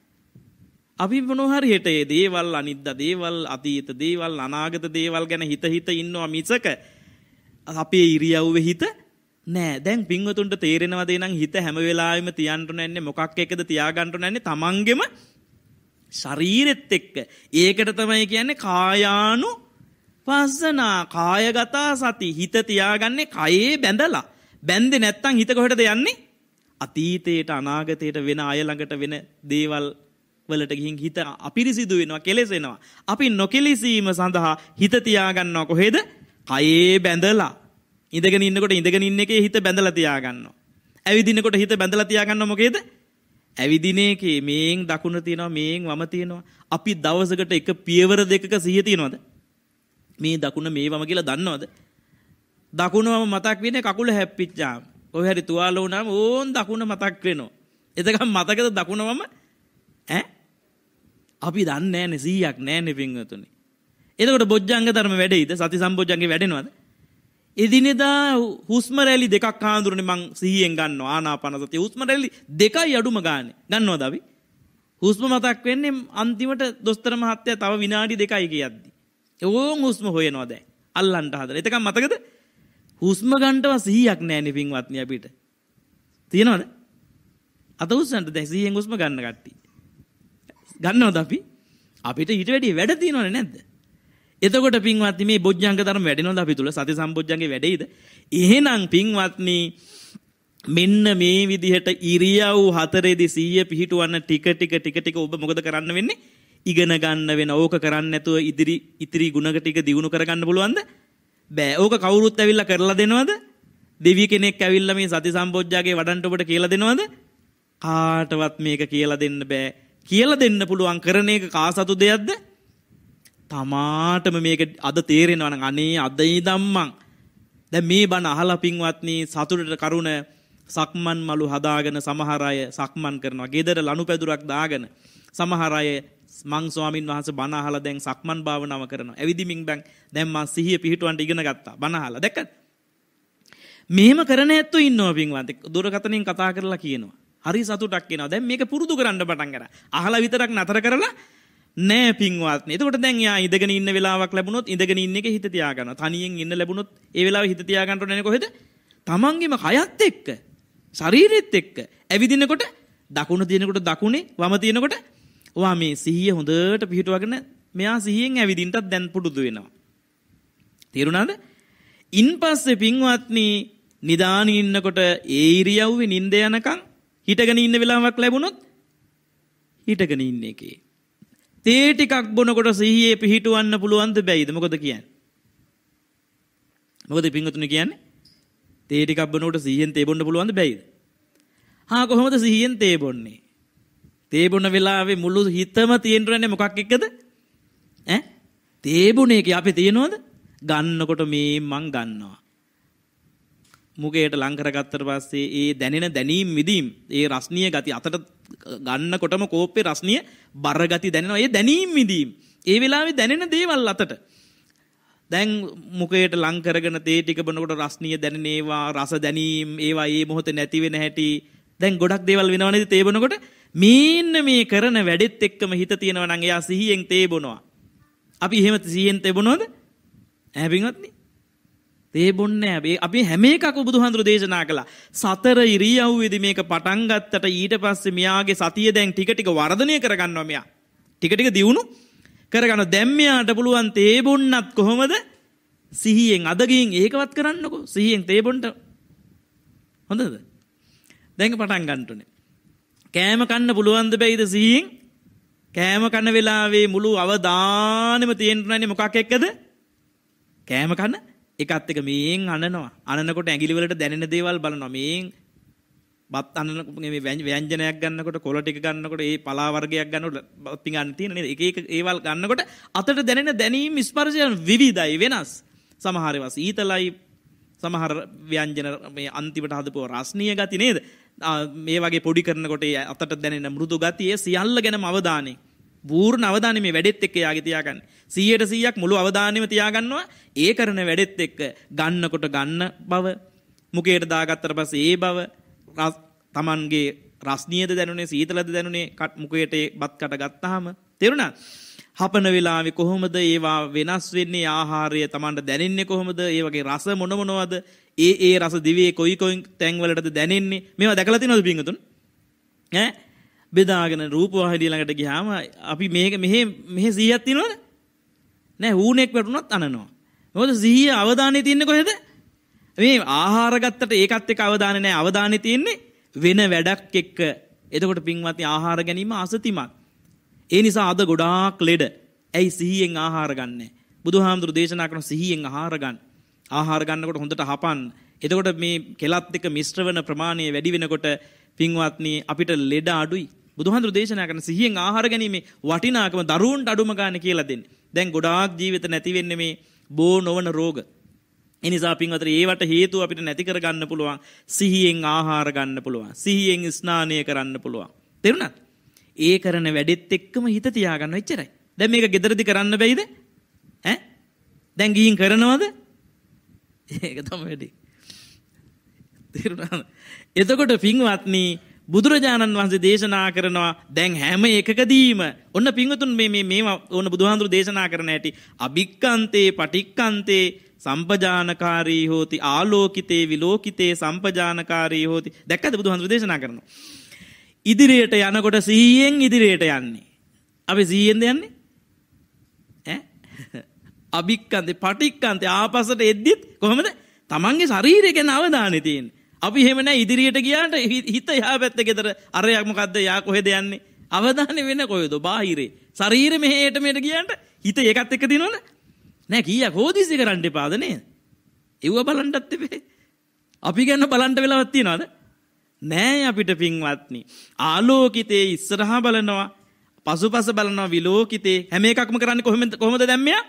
අපි මොනහරි හෙට ඒ දේවල් අනිද්දා දේවල් අතීත දේවල් අනාගත දේවල් ගැන හිත හිත ඉන්නවා මිසක අපේ ඉරියව්වේ හිත නෑ දැන් පින්වතුන්ට තේරෙනවද නම් හිත හැම වෙලාවෙම තියන්න නැන්නේ මොකක් එකද තියාගන්න නැන්නේ තමන්ගෙම ශරීරෙත් එක්ක ඒකට තමයි කියන්නේ කායානු පස්සනා කායගතා සති හිත තියාගන්නේ කයේ බැඳලා බැන්දේ නැත්තම් හිත කොහෙටද යන්නේ අතීතයට අනාගතයට වෙන අය ළඟට වෙන දේවල් වලට ගිහින් හිත අපිරිසිදු වෙනවා කෙලෙසෙනවා. අපි නොකෙලෙසීම සඳහා හිත තියාගන්නවා කොහෙද? කයේ බැඳලා. ඉඳගෙන ඉන්නකොට ඉඳගෙන ඉන්න එකේ හිත බැඳලා තියාගන්නවා. ඇවිදිනකොට හිත බැඳලා තියාගන්න මොකේද? ඇවිදින එකේ මේෙන් දකුණ තියෙනවා මේෙන් වම තියෙනවා. අපි දවසකට එක පියවර දෙකක සිහිය තියනවද? මේ දකුණ මේ වම කියලා දන්නවද? දකුණම මතක් වෙන්නේ කකුල හැප්පිච්චාම. ඔය හැරි තුවාල වුණාම ඕන් දකුණ මතක් වෙනවා. එතකම් මතකද දකුණවම ඈ අපි දන්න ෑන සීයක් නෑනෙ පින්වතුනි. එතකොට බොජ්ජංග ධර්ම වැඩයිද සති සම්බෝජ්ජන්ගේ වැඩෙනවද. එදිනෙදා හුස්ම රැලි දෙකක් හාදුරන මං සීයෙන් ගන්න ආනාපනසති හුස්ම රැලි දෙකයි අඩුම ගාන ගන්නවා දවි. හුස්ම මතක් වෙන්නේ අන්තිමට දොස්තර මහත්තය තව විනාඩි දෙකයි කියද්දි. ඕෝන් හුස්ම හොයනවාද අල්ලන්ට හදර එතකම් මතකද හුස්ම ගන්ටව සීයක් නෑනෙ පින්වත්නය අපිට. තියෙනවද අතවසන්ට දැසියෙන් හුස්ම ගන්න ගත්තිී. ගන්නවද අපි? අපිට ඊට වැඩිය වැඩ තියෙනවනේ නැද්ද? එතකොට පින්වත්නි මේ බොජ්ජංග ධර්ම වැඩිනවද අපි තුල සති සම්බොජ්ජංගේ වැඩේද? එහෙනම් පින්වත්නි මෙන්න මේ විදිහට ඉරියව් හතරේදී සීය පිහිටවන්න ටික ටික ටික ටික ඔබ මොකද කරන්න වෙන්නේ? ඉගෙන ගන්න වෙන ඕක කරන්න නැතුව ඉදිරි ඉතිරි ගුණක ටික දිනු කරගන්න පුළුවන්ද? බෑ. ඕක කවුරුත් ඇවිල්ලා කරලා දෙනවද? දෙවි කෙනෙක් ඇවිල්ලා මේ සති සම්බොජ්ජාගේ වඩන්ට ඔබට කියලා දෙනවද? කාටවත් මේක කියලා දෙන්න බෑ. කියල දෙන්න පුළුවන් කරන එක කාසතු දෙයක්ද තමාටම මේක අද තේරෙනවන අනේ අදයි දම්මං දැ මේ බණ අහල පින්වත්නී සතුටට කරුණ සක්මන් මලු හදාගෙන සමහරය සක්මන් කරනවා ගෙදර ලනු පැදුරක් දාගෙන සමහරය මං ස්වාමින් වහස බනහල දැන් සක්මන් භාවනාව කරන ඇවිදිමින් බැන් දැම්ම සිහිය පිහිටුවන්ට ඉගෙන ගත්තා බනහල දැක මෙහෙම කරන ඇත්තු ඉන්නවා පින්වන්තෙක් දුරකතනින් කතා කරලා කියනවා හරි සතුටක් එනවා. දැන් මේක පුරුදු කරන්න පටන් ගන්න. අහලා විතරක් නතර කරලා නෑ පින්වත්නි. එතකොට දැන් යා ඉඳගෙන ඉන්න වෙලාවක් ලැබුණොත් ඉඳගෙන ඉන්න එක හිත තියාගන්නවා. තනියෙන් ඉන්න ලැබුණොත් ඒ වෙලාවේ හිත තියාගන්න ඕනේ කොහෙද? තමන්ගේම කයත් එක්ක, ශරීරෙත් එක්ක. ඇවිදිනකොට දකුණ දිනකොට දකුණේ, වම දිනකොට වමේ සිහිය හොඳට පිහිටුවගෙන මෙයා සිහියෙන් ඇවිදින්නත් දැන් පුරුදු වෙනවා. තේරුණාද? ඉන්පස්සේ පින්වත්නි නිදාන ඉන්නකොට ඒ ඉරියව්වේ නිින්ද යනකම් හිටගෙන ඉන්න වෙලාවක් ලැබුණොත් හිටගෙන ඉන්න එකේ. තේ ටිකක් බොනකොට සිහියේ පිහිටවන්න පුළුවන්ද බැයිද? මොකද කියන්නේ? මොකද පිංගුතුනි කියන්නේ? තේ ටිකක් බොනකොට සිහියෙන් තේ බොන්න පුළුවන්ද බැයිද? හා කොහොමද සිහියෙන් තේ බොන්නේ? තේ බොන වෙලාවේ මුළු හිතම තියෙන්නේ මොකක් එක්කද? ඈ? තේ බොන එකේ අපි තියනවද? ගන්නකොට මේ මං ගන්නවා. මුගේට ලංකරගත්තර පස්සේ ඒ දැනෙන දැනීම් විදීම් ඒ රස්නිය ගති අතට ගන්නකොටම කෝපේ රස්නිය බරගති දැනෙනවා ඒ දැනීම් විදීම් ඒ වෙලාවේ දැනෙන දේවල් අතට දැන් මුකේට ලංකරගෙන තේ ටික බනකොට රස්නිය දැනෙනවා රස දැනීම් ඒවා ඒ මොහොතේ නැති වෙන හැටි දැන් ගොඩක් දේවල් වෙනවා නේද තේ බනකොට මේන්න මේ කරන වැඩෙත් එක්කම හිත තියෙනවා නම් එයා සිහියෙන් තේ බොනවා අපි එහෙම සිහියෙන් තේ බොනවද ඈ පින්වත්නි ඒ බොන්නේ නැහැ. අපි හැම එකක් බුදුහාඳුර දේශනා කළා. සතර ඉරියව්වේදී මේක පටන් ගත්තට ඊට පස්සේ මෙයාගේ සතිය දැන් ටික ටික වර්ධනය කරගන්නවා මෙයා. ටික ටික දියුණු කරගන්න. දැන් මෙයාට පුළුවන් තේ බොන්නත් කොහොමද? සිහියෙන් අද ගින් ඒකවත් කරන්නකෝ. සිහියෙන් තේ බොන්න. හොඳද? දැන් පටන් ගන්න උනේ. කෑම කන්න පුළුවන්ද බැයිද සිහියෙන්? කෑම කන වෙලාවේ මුළු අවධානෙම තියෙන්න ඕනේ මොකක් එක්කද? කෑම කන එකත් එක මේෙන් අනනවා අනකොට ඇගිලිවලට දැනෙන දේවල් බලනවා මේෙන් බත් අන්න මේ ව්‍යංජනයක් ගන්නකොට කොළ ටික ගන්නකොට ඒ පලා වර්ගයක් ගන්නකොට බත්ති ගන්න තියෙන නේද එක එක ඒවල් ගන්නකොට අතට දැනෙන දැනීම් ස්පර්ශයන් විවිධයි වෙනස් සමහර ඒවා සීතලයි සමහර ව්‍යංජන මේ අන්තිමට හදපුව රසණීය ගති නේද මේ වගේ පොඩි කරනකොට අතට දැනෙන මෘදු ගතිය සියල්ල ගැනම අවධානය පූර්ණ අවධානය මේ වැඩෙත් එක්ක යාගේ තියාගන්න. 100ට 100ක් මුළු අවධානයම තියාගන්නවා. ඒ කරන වැඩෙත් එක්ක ගන්නකොට ගන්න බව මුකේට දාගත්තට පස්සේ ඒ බව Tamanගේ රස්නියද දැනුනේ සීතලද දැනුනේ මුකේට බත් කට ගත්තාම තේරුණා. හපන වෙලාවේ කොහොමද ඒවා වෙනස් වෙන්නේ ආහාරය Tamanට දැනෙන්නේ කොහොමද? ඒ වගේ රස මොන මොනවද? ඒ ඒ රස දිවේ කොයි කොයි තැන් වලටද දැනෙන්නේ? මේවා දැකලා තියෙනවද පින්වතුන්? ඈ බෙදාගෙන රූපවාහිනිය ළඟට ගියාම අපි මේක මෙහෙ මෙහෙ සිහියක් තියෙනවද? නෑ හූනෙක් වැටුණත් අනනවා. මොකද සිහිය අවධානය තියන්නේ කොහෙද? මේ ආහාර ගත්තට ඒකත් එක්ක අවධානය නෑ අවධානය තියන්නේ වෙන වැඩක් එක්ක. එතකොට පින්වත්නි ආහාර ගැනීම අසතිමත්. ඒ නිසා අද ගොඩාක් ලෙඩ. ඇයි සිහියෙන් ආහාර ගන්නෑ? බුදුහාමුදුරු දේශනා කරන සිහියෙන් ආහාර ගන්න. ආහාර ගන්නකොට හොඳට හපන්න. එතකොට මේ කෙලත් එක මිශ්‍ර වෙන ප්‍රමාණය වැඩි වෙනකොට පින්වත්නි අපිට ලෙඩ අඩුයි. බුදුහන්දුර දේශනා කරන සිහියෙන් ආහාර ගැනීමේ වටිනාකම දරුවන්ට අඩුම ගන්න කියලා දෙන්නේ. දැන් ගොඩාක් ජීවිත නැති වෙන්නේ මේ බෝ නොවන රෝග. එනිසා පින්වතර ඒවට හේතුව අපිට නැති කර ගන්න පුළුවන් සිහියෙන් ආහාර ගන්න පුළුවන් සිහියෙන් ස්නානය කරන්න පුළුවන් තේරුණාද ඒ කරන වැඩෙත් එක්කම හිත තියාගන්න එච්චරයි දැන් මේක gederdi කරන්න බැයිද ඈ දැන් ගිහින් කරනවද ඒක තමයි වැඩි තේරුණාද එතකොට පින්වත්නි බුදුරජාණන් වහන්සේ දේශනා කරනවා දැන් හැම එකකදීම ඔන්න පිංගුතුන් මේ මේ මේවා ඕන බුදුහාඳුරු දේශනා කරන ඇති අභික්කන්තේ පටික්කන්තේ සම්පජානකාරී හෝති ආලෝකිතේ විලෝකිතේ සම්පජානකාරී හෝති දැක්කද බුදුහාඳුරු දේශනා කරනවා ඉදිරියට යනකොට සිහියෙන් ඉදිරියට යන්නේ අපි සිහියෙන්ද යන්නේ ඈ අභික්කන්තේ පටික්කන්තේ ආපසට එද්දිත් කොහොමද තමන්ගේ ශරීරය ගැන අවධානය තියෙන්නේ අපි හෙමන ඉදිරියට ගියාට හිත යා පැත්ත ගෙතර අරයක්මකක්ද යා කොහෙද යන්නේ අවධානය වෙන්න කොයද බාහිරේ සරීර මෙහයට මේට ගියන්ට හිත ඒකත් එක තිනොන නෑ කිය කෝදිසි කරන්ට පාදනය එව්ව බලන්ටත්තපේ අපි ගැන්න බලන්ට වෙලාවත්ති නොද නෑ අපිට පින්වත්නි ආලෝකිතේ ඉස්සරහා බලනවා පසු පස බලනවා විලෝකිතේ හැම එකක්ම කරන්න කොහොමද කොහොමද දැම්මයා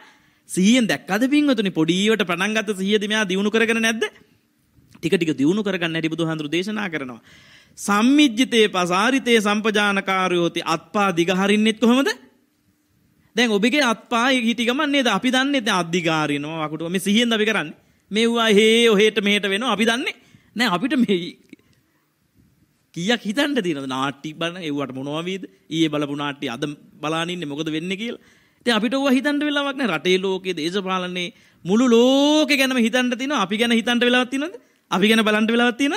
සීයෙන් දැක්කද පින්වතුනි පොඩීවට පණන්ගත සීයද මෙයා දියුණු කරගෙන නැද්ද ටික ටික දියුණු කරගන්න ඇති බුදුහාඳුරු දේශනා කරනවා. සම්මිජ්ජිතේ පසාරිතේ සම්පජානකාරයෝති අත්පා දිගහරින්නෙත් කොහොමද? දැන් ඔබගේ අත්පා හිටි ගමන් නේද අපි දන්නේ දැන් අධිකාරිනවා වකුටුව මේ සිහියෙන් අපි කරන්නේ. මෙව්වා හේ ඔහෙට මෙහෙට වෙනවා අපි දන්නේ. නෑ අපිට මේ කීයක් හිතන්න තියෙනවද නාට්‍ය බලන එව්වට මොනවා වේද? ඊයේ බලපු නාට්‍ය අද බලන ඉන්නේ මොකද වෙන්නේ කියලා. ඉතින් අපිට ඕවා හිතන්න වෙලාවක් නෑ. රටේ ලෝකයේ දේශපාලනේ මුළු ලෝකෙ ගැනම හිතන්න තියෙනවා. අපි ගැන හිතන්න වෙලාවක් තියෙනවද? අපි ගැන බලන්ට වෙලාවක් තියෙන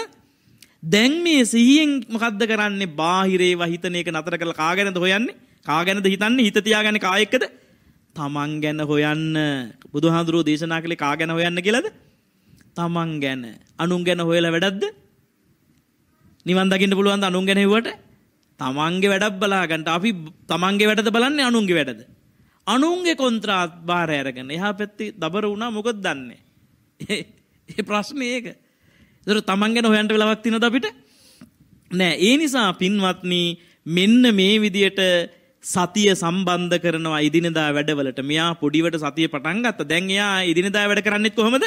දැන් මේ සිහියෙන් මොකද්ද කරන්නේ බාහිරේ වහිතන එක නතර කරලා කා ගැනද හොයන්නේ කා ගැනද හිතන්නේ හිත තියාගන්නේ කා එක්කද තමන් ගැන හොයන්න බුදුහාඳුරෝ දේශනා කළේ කා ගැන හොයන්න කියලාද තමන් ගැන අනුන් ගැන හොයලා වැඩක්ද නිවන් දකින්න පුළුවන් ද අනුන් ගැන හෙව්වට තමන්ගේ වැඩක් බලා ගන්නට අපි තමන්ගේ වැඩද බලන්නේ අනුන්ගේ වැඩද අනුන්ගේ කොන්ත්‍රාත් භාරය අරගෙන එහා පැත්තේ දබර වුණා මොකද දන්නේ ඒ ප්‍රශ්නේ ඒක ඒතර තමන් ගැන හොයන්න වෙලාවක් තියෙනවද අපිට? නෑ. ඒ නිසා පින්වත්නි මෙන්න මේ විදියට සතිය සම්බන්ධ කරනවා ඉදිනදා වැඩවලට. මෙයා පොඩිවට සතිය පටන් ගත්තා. දැන් එයා ඉදිනදා වැඩ කරන්නේ කොහොමද?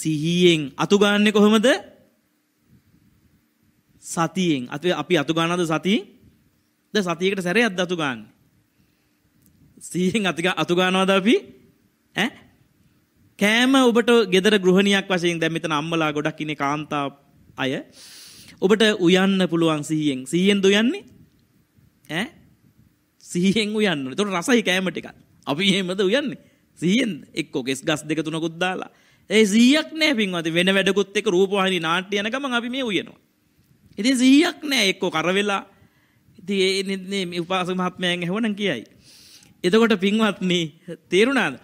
සිහියෙන්. අතු ගන්නෙ කොහොමද? සතියෙන්. අපි අතු ගන්නවද සතියෙන්? ද සතියේකට සැරයක් අතු ගන්න. සිහියෙන් අතු ගන්නවද අපි? ඈ කෑම ඔබට ගෙදර ගෘහණයක් වශයෙන් දැන් මෙතන අම්මලා ගොඩක් ඉන්නේ කාන්තා අය. ඔබට උයන්න පුළුවන් සිහියෙන්. සිහියෙන් දුයන්නේ? ඈ? සිහියෙන් උයන්න. ඒතකොට රසයි කෑම ටිකක්. අපි එහෙමද උයන්නේ? සිහියෙන්ද? එක්කෝ කෙස් ගස් දෙක තුනකුත් දාලා. ඒ සිහියක් නැහැ පින්වත්. වෙන වැඩකුත් එක්ක රූපවාහිනී නාට්‍ය යන ගමන් අපි මේ උයනවා. ඉතින් සිහියක් නැහැ එක්කෝ කර වෙලා. ඉතින් මේ උපාසක මහත්මයන් ඇහුවනම් කියයි. එතකොට පින්වත්නි තේරුණාද?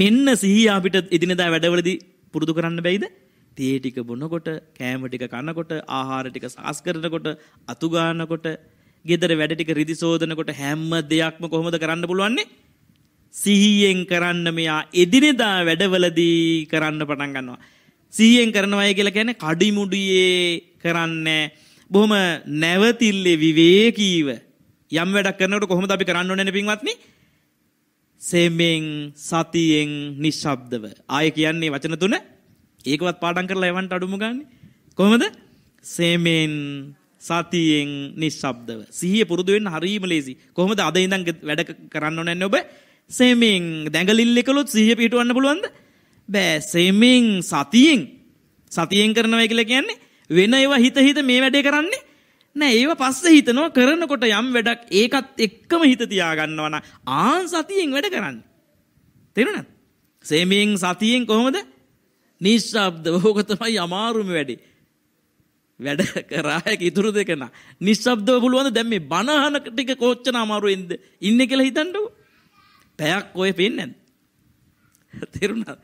මෙන්න සිහිය අපිට එදිනෙදා වැඩවලදී පුරුදු කරන්න බැයිද? තේ ටික බොනකොට, කෑම ටික කනකොට, ආහාර ටික සාස් කරනකොට, අතු ගන්නකොට, ගෙදර වැඩ ටික රිදි සෝදනකොට හැම දෙයක්ම කොහොමද කරන්න පුළුවන්නේ? සිහියෙන් කරන්න මෙයා එදිනෙදා වැඩවලදී කරන්න පටන් ගන්නවා. සිහියෙන් කරනවායි කියලා කියන්නේ කඩිමුඩියේ කරන්නේ බොහොම නැවතිල්ලේ විවේකීව යම් වැඩක් කරනකොට කොහොමද අපි කරන්න ඕනේ පින්වත්නි? සෙමෙන් සතියෙන් නිශ්ශබ්දව. ආය කියන්නේ වචන තුන. ඒකවත් පාඩම් කරලා එවන්ට අඩුම ගන්න. කොහොමද? සෙමෙන් සතියෙන් නිශ්ශබ්දව. සිහිය පුරුදු වෙන්න හරීම ලේසි. කොහොමද අද ඉඳන් වැඩ කරන්න ඕන නැන්නේ ඔබ? සෙමෙන් දැඟලිල්ල කළොත් සිහිය පිටවන්න පුළුවන්ද? බෑ. සෙමෙන් සතියෙන් සතියෙන් කරනවා කියලා කියන්නේ වෙන ඒවා හිත හිත මේ වැඩේ කරන්නේ නෑ ඒව පස්සේ හිතනවා කරනකොට යම් වැඩක් ඒකත් එක්කම හිත තියාගන්නවා නම් ආන් සතියෙන් වැඩ කරන්න. තේරුණාද? සේමියෙන් සතියෙන් කොහොමද? නිශ්ශබ්දව ඕක තමයි අමාරුම වැඩේ. වැඩ කරා හැකි ඉතුරු දෙක නා. නිශ්ශබ්දව පුළුවන් දැන් මේ බනහන ටික කොච්චර අමාරුවෙන්ද ඉන්නේ කියලා හිතන්නකෝ. පැයක් ඔය පේන්නේ නැද්ද? තේරුණාද?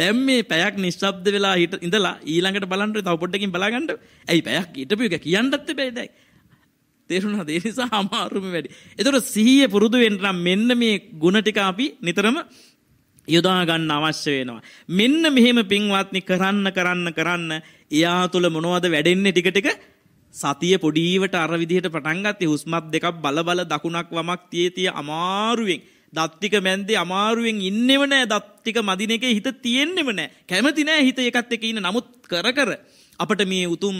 දැන් මේ පැයක් නිශ්ශබ්ද වෙලා හිට ඉඳලා ඊළඟට බලන්න තව පොඩ්ඩකින් බලාගන්න. ඇයි පැයක් හිටපු එක කියන්නත් බැයි දැන්. තේරුණාද? ඒ නිසා අමාරුම වැඩි. ඒතර සිහිය පුරුදු වෙන්න නම් මෙන්න මේ ಗುಣ ටික අපි නිතරම යොදා ගන්න අවශ්‍ය වෙනවා. මෙන්න මෙහෙම පින්වත්නි කරන්න කරන්න කරන්න එයා තුල මොනවද වැඩෙන්නේ ටික ටික සතිය පොඩීවට අර විදිහට පටන් ගත්තේ හුස්මත් දෙකක් බල බල දකුණක් වමක් තියේ තිය අමාරුවෙන් දත්තික මැන්දේ අමාරුවෙන් ඉන්නෙව නෑ දත්තික මදින එකේ හිත තියෙන්නෙම නෑ කැමති නෑ හිත එකත් එක ඉන්න නමුත් කර කර අපට මේ උතුම්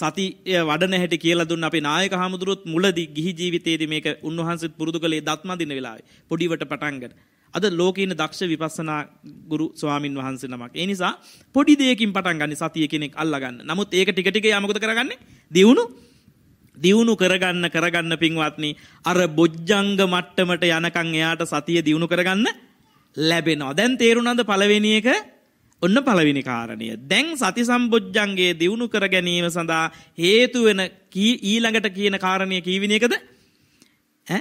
සති වඩන හැට කියලා දුන්න අපේ නායක හාමුදුරුවොත් මුලදී ගිහි ජීවිතයේදී මේක උන්වහන්සේත් පුරුදු කළේ දත්ම දින වෙලාවේ පොඩිවට පටන්ගෙන අද ලෝකේ ඉන්න දක්ෂ විපස්සනා ගුරු ස්වාමින් වහන්සේ නමක්. ඒ නිසා පොඩි දෙයකින් පටන් ගන්න සතිය කෙනෙක් අල්ලා ගන්න. නමුත් ඒක ටික ටික යා මොකද කරගන්නේ? දියුණු දියුණු කරගන්න කරගන්න පින්වත්නි අර බොජ්ජංග මට්ටමට යනකම් එයාට සතිය දියුණු කරගන්න ලැබෙනවා. දැන් තේරුණාද පළවෙනි එක? ඔන්න පළවෙනි කාරණය. දැන් සති සම්බොජ්ජංගයේ දියුණු කර ගැනීම සඳහා හේතු වෙන ඊළඟට කියන කාරණය කීවෙනි එකද? ඈ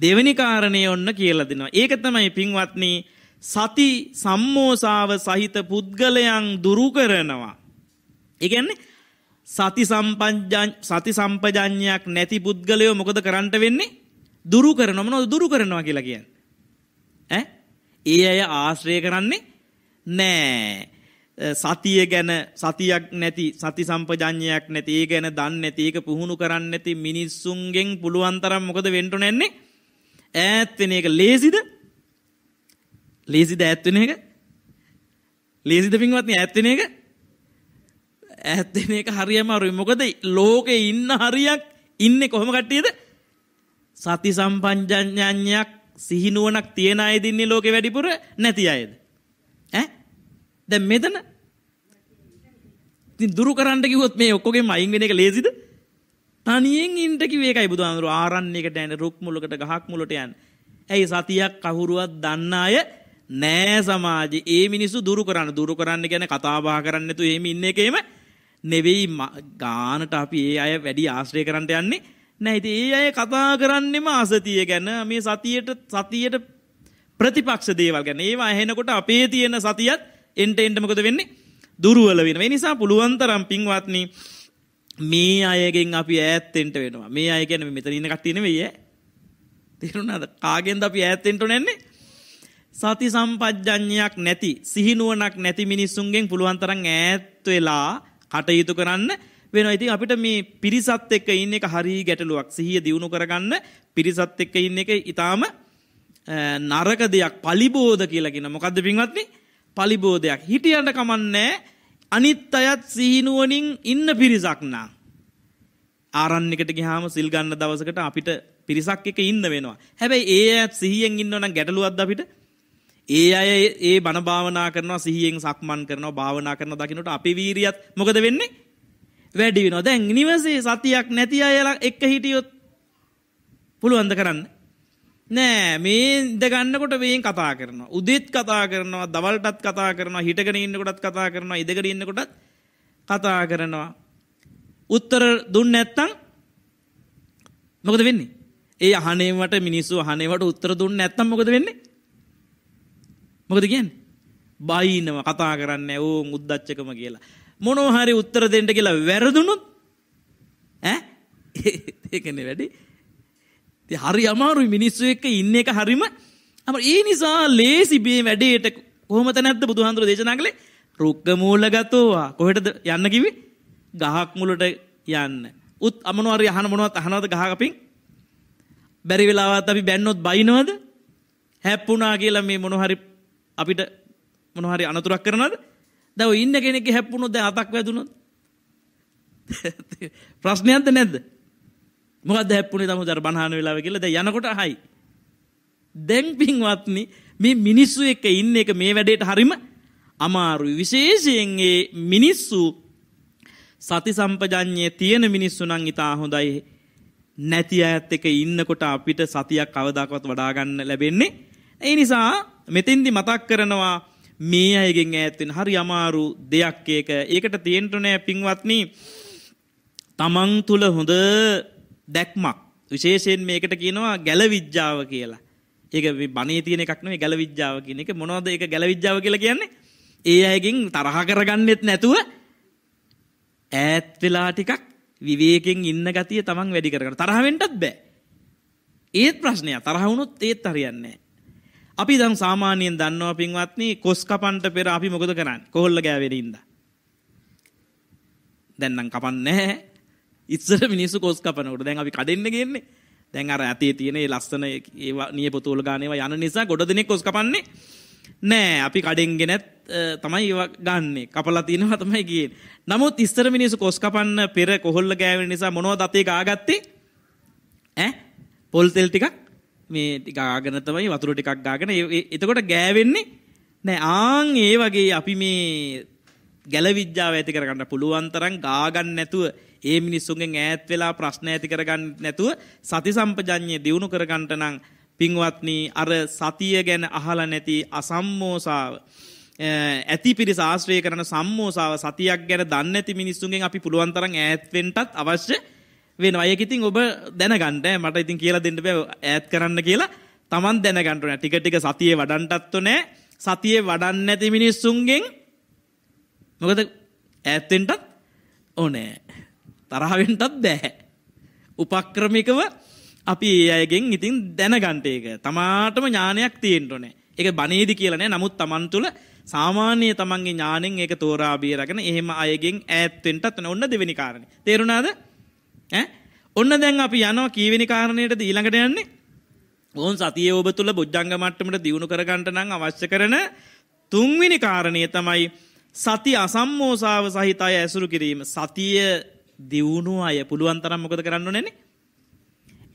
දෙවෙනි කාරණේ ඔන්න කියලා දෙනවා. ඒක තමයි පින්වත්නි සති සම්මෝසාව සහිත පුද්ගලයන් දුරු කරනවා. ඒ කියන්නේ සති සති සම්පජඤ්ඤයක් නැති පුද්ගලයෝ මොකද කරන්නට වෙන්නේ? දුරු කරනවා මොනවද දුරු කරනවා කියලා කියන්නේ? ඈ? ඒ අය ආශ්‍රය කරන්නේ නෑ. සතිය ගැන සතියක් නැති සති සම්පජඤ්ඤයක් නැති ඒ ගැන දන්නේ නැති ඒක පුහුණු කරන්නේ නැති මිනිස්සුන්ගෙන් පුළුවන් තරම් මොකද වෙන්න ඕනේ? ඈත් වෙන එක ලේසිද? ලේසිද ඈත් වෙන එක? ලේසිද පින්වත්නි ඈත් වෙන එක? ඇත්තේ මේක හරියම අරුයි. මොකද ලෝකේ ඉන්න හරියක් ඉන්නේ කොහොම කට්ටියද? සති සම්පඤ්ඤඤ්ඤයක් සිහිනුවණක් තියන අයද ඉන්නේ ලෝකේ වැඩිපුර නැති අයද? ඈ? දැන් මෙතන ඉතින් දුරු කරන්න කිව්වොත් මේ ඔක්කොගෙම අයින් වෙන එක ලේසිද? තනියෙන් ඉන්න කිව්ව එකයි බුදුහාමුදුරුව ආරණ්‍යයකට යන රුක් මුලකට ගහක් මුලට යන. ඇයි සතියක් කහුරුවක් දන්න අය නෑ සමාජේ. ඒ මිනිස්සු දුරු කරන්න දුරු කරන්න ගැන කතා බහ කරන්න නැතුව එහෙම ඉන්න එකේම නෙවෙයි ගානට අපි ඒ අය වැඩි ආශ්‍රය කරන්නට යන්නේ නැහිති ඒ අය කතා කරන්නෙම අසතිය ගැන මේ සතියට සතියට ප්‍රතිපක්ෂ දේවල් ගැන ඒවා ඇහෙනකොට අපේ තියෙන සතියත් එන්ට එන්ටමකොද වෙන්නේ දුරුවල වෙන නිසා පුළුවන්තරම් පින්වත්නි මේ අයගෙන් අපි ඈත්තෙන්ට වෙනවා මේ අය ගැන මෙතන ඉන්න කට්ටිය නෙවෙයි තේරුණාද කාගෙන්ද අපි ඈත්තෙන්ට නැන්නේ සති සම්පජ්ජඤ්ඤයක් නැති සිහිනුවණක් නැති මිනිස්සුන්ගෙන් පුළුවන් තරම් ඈත් වෙලා කටයුතු කරන්න වෙන ඉතින් අපිට මේ පිරිසත් එක්ක ඉන්න එක හරි ගැටලුවක් සිහිය දියුණු කරගන්න පිරිසත් එක්ක ඉන්න එක ඉතාම නරක දෙයක් පලිබෝධ කියලගෙන මොකක්ද පින්වත්නි පලිබෝධයක් හිටියන්ට කමන්නේ අනිත් අයත් සිහිනුවනින් ඉන්න පිරිසක්නා. ආරන්නකට ගහාම සිල්ගන්න දවසකට අපිට පිරිසක් එක ඉන්න වෙනවා හැබැයි ඒ ඇත් සිහියෙන් ඉන්නවන ගැටලුවත්ද අපිට ඒ අය ඒ බණ භාවනා කරනවා සිහියෙන් සක්මන් කරනවා භාවනා කරනවා දකින්නට අපි වීරියත් මොකද වෙන්නේ? වැඩි වෙනවා. දැන් නිවසේ සතියක් නැති අය එක්ක හිටියොත් පුළුවන් ද කරන්න? නෑ මේ ඉඳ ගන්නකොට වේන් කතා කරනවා. උදේත් කතා කරනවා, දවල්ටත් කතා කරනවා, හිටගෙන ඉන්නකොටත් කතා කරනවා, ඉඳගෙන ඉන්නකොටත් කතා කරනවා. උත්තර දුන්නේ නැත්නම් මොකද වෙන්නේ? ඒ අහනේවට මිනිස්සු අහනේවට උත්තර දුන්නේ නැත්නම් මොකද වෙන්නේ? මොකද කියන්නේ? බයිනව කතා කරන්නේ ඕ මුද්දච්චකම කියලා. මොනෝ හරි උත්තර දෙන්න කියලා වැරදුනොත් ඈ ඒකනේ වැඩි. ඉතින් හරි අමාරුයි මිනිස්සු එක්ක ඉන්න එක හරිම අමාරු. ඒ නිසා ලේසි බේ වැඩේට කොහොමද නැද්ද බුදුහාඳුර දේශනා කළේ? රුක්ක මූලගතෝ කොහෙටද යන්න කිව්වේ? ගහක් මුලට යන්න. උත් අමනෝරි අහන මොනවත් අහනවද ගහ කපින්? බැරි වෙලාවත් අපි බැන්නොත් බයිනවද? හැප්පුණා කියලා මේ මොන හරි අපිට මොනහරි අනතුරක් කරනද දැව ඉන්න කෙනෙක් හැප්පුුණු ද අතක් වැදුණොත් ප්‍රශ්නයන්ත නැද්ද මොකද හැප්පුුණේ තම දර බණහන වෙලාව කියල ද යනකොට හයි දැන් පින්වත්නි මේ මිනිස්සු එක ඉන්න එක මේ වැඩේට හරිම අමාරුයි විශේෂයෙන්ගේ මිනිස්සු සති සම්පජඥයේ තියෙන මිනිස්සු නං ඉතා හොඳයි නැති අඇත් එක ඉන්නකොට අපිට සතියක් කවදක්වත් වඩාගන්න ලැබෙන්නේ ඒ නිසා මෙතෙන්දි මතක් කරනවා මේ අයගෙන් ඈත්වෙන හරි අමාරු දෙයක් ඒක. ඒකට තියෙන්ටනේ පින්වත්නි තමන් තුල හොඳ දැක්මක්. විශේෂයෙන් මේකට කියනවා ගැලවිජ්ජාව කියලා. ඒක බණේ තියෙන එකක් නෙවෙයි ගැලවිජ්ජාව කියන එක. මොනවද ඒක ගැලවිජ්ජාව කියලා කියන්නේ? ඒ අයගෙන් තරහ කරගන්නෙත් නැතුව ඈත් වෙලා ටිකක් විවේකයෙන් ඉන්න ගතිය තමන් වැඩි කරගන්න. තරහ වෙන්නත් බෑ. ඒත් ප්‍රශ්නය තරහ වුණොත් ඒත් හරියන්නේ නැහැ. අපි දැන් සාමාන්‍යයෙන් දන්නවා පින්වත්නි කොස් කපන්න පෙර අපි මොකද කරන්නේ? කොහොල්ල ගෑවෙන ඉඳ. දැන් නම් කපන්නේ නැහැ. ඉස්සර මිනිස්සු කොස් කපනකොට දැන් අපි කඩෙන්න ගියන්නේ. දැන් අර ඇතේ තියෙන ඒ ලස්සන ඒවා නියපොතු වල ගන්න ඒවා යන නිසා ගොඩ දෙනෙක් කොස් කපන්නේ නෑ. අපි කඩෙන්ගෙනත් තමයි ඒවා ගන්නෙ. කපලා තියෙනවා තමයි ගියේ. නමුත් ඉස්සර මිනිස්සු කොස් කපන්න පෙර කොහොල්ල ගෑවෙන නිසා මොනවද අතේ ගාගත්තේ? ඈ? පොල් තෙල් ටිකක් මේ ටික ආගෙන තමයි වතුර ටිකක් ගාගෙන එතකොට ගෑවෙන්නේ නෑ ආන් ඒ වගේ අපි මේ ගැලවිද්‍යාව ඇති කරගන්න පුළුවන් තරම් ගාගන්න නැතුව ඒ මිනිස්සුන්ගෙන් ඈත් වෙලා ප්‍රශ්න ඇති කරගන්න නැතුව සති සම්පජඤ්ඤය දියුණු කරගන්න නම් පින්වත්නි අර සතිය ගැන අහලා නැති අසම්මෝසාව ඇති පිරිස ආශ්‍රය කරන සම්මෝසාව සතියක් ගැන දන්නේ නැති මිනිස්සුන්ගෙන් අපි පුළුවන් තරම් ඈත් වෙන්නත් අවශ්‍ය වෙන අය ඉතින් ඔබ දැනගන්නට මට ඉතින් කියලා දෙන්න බෑ ඈත් කරන්න කියලා Taman දැනගන්න ඕනේ. ටික ටික සතියේ වඩන්ටත් ඕනේ. සතියේ වඩන්නේ නැති මිනිස්සුන්ගෙන් මොකද ඈත් වෙන්නත් ඕනේ. තරහ වෙන්නත් බෑ. උපක්‍රමිකව අපි ඒ අයගෙන් ඉතින් දැනගන්න ඒක. තමාටම ඥානයක් තියෙන්න ඕනේ. ඒක බණේදි කියලා නෑ. නමුත් Taman තුල සාමාන්‍ය තමන්ගේ ඥාණයෙන් ඒක තෝරා බේරගෙන එහෙම අයගෙන් ඈත් වෙන්නත් ඕනේ. ඔන්න දෙවෙනි කාරණේ. තේරුණාද? ඈ ඔන්න දැන් අපි යනවා කීවෙනි කාරණයටද ඊළඟට යන්නේ ඕන් සතිය ඔබ තුළ බොජ්ජංග මට්ටමට දියුණු කරගන්න නම් අවශ්‍ය කරන තුන්වෙනි කාරණය තමයි සති අසම්මෝසාව සහිත අය ඇසුරු කිරීම සතිය දියුණු අය පුළුවන් තරම් මොකද කරන්න ඕනේනේ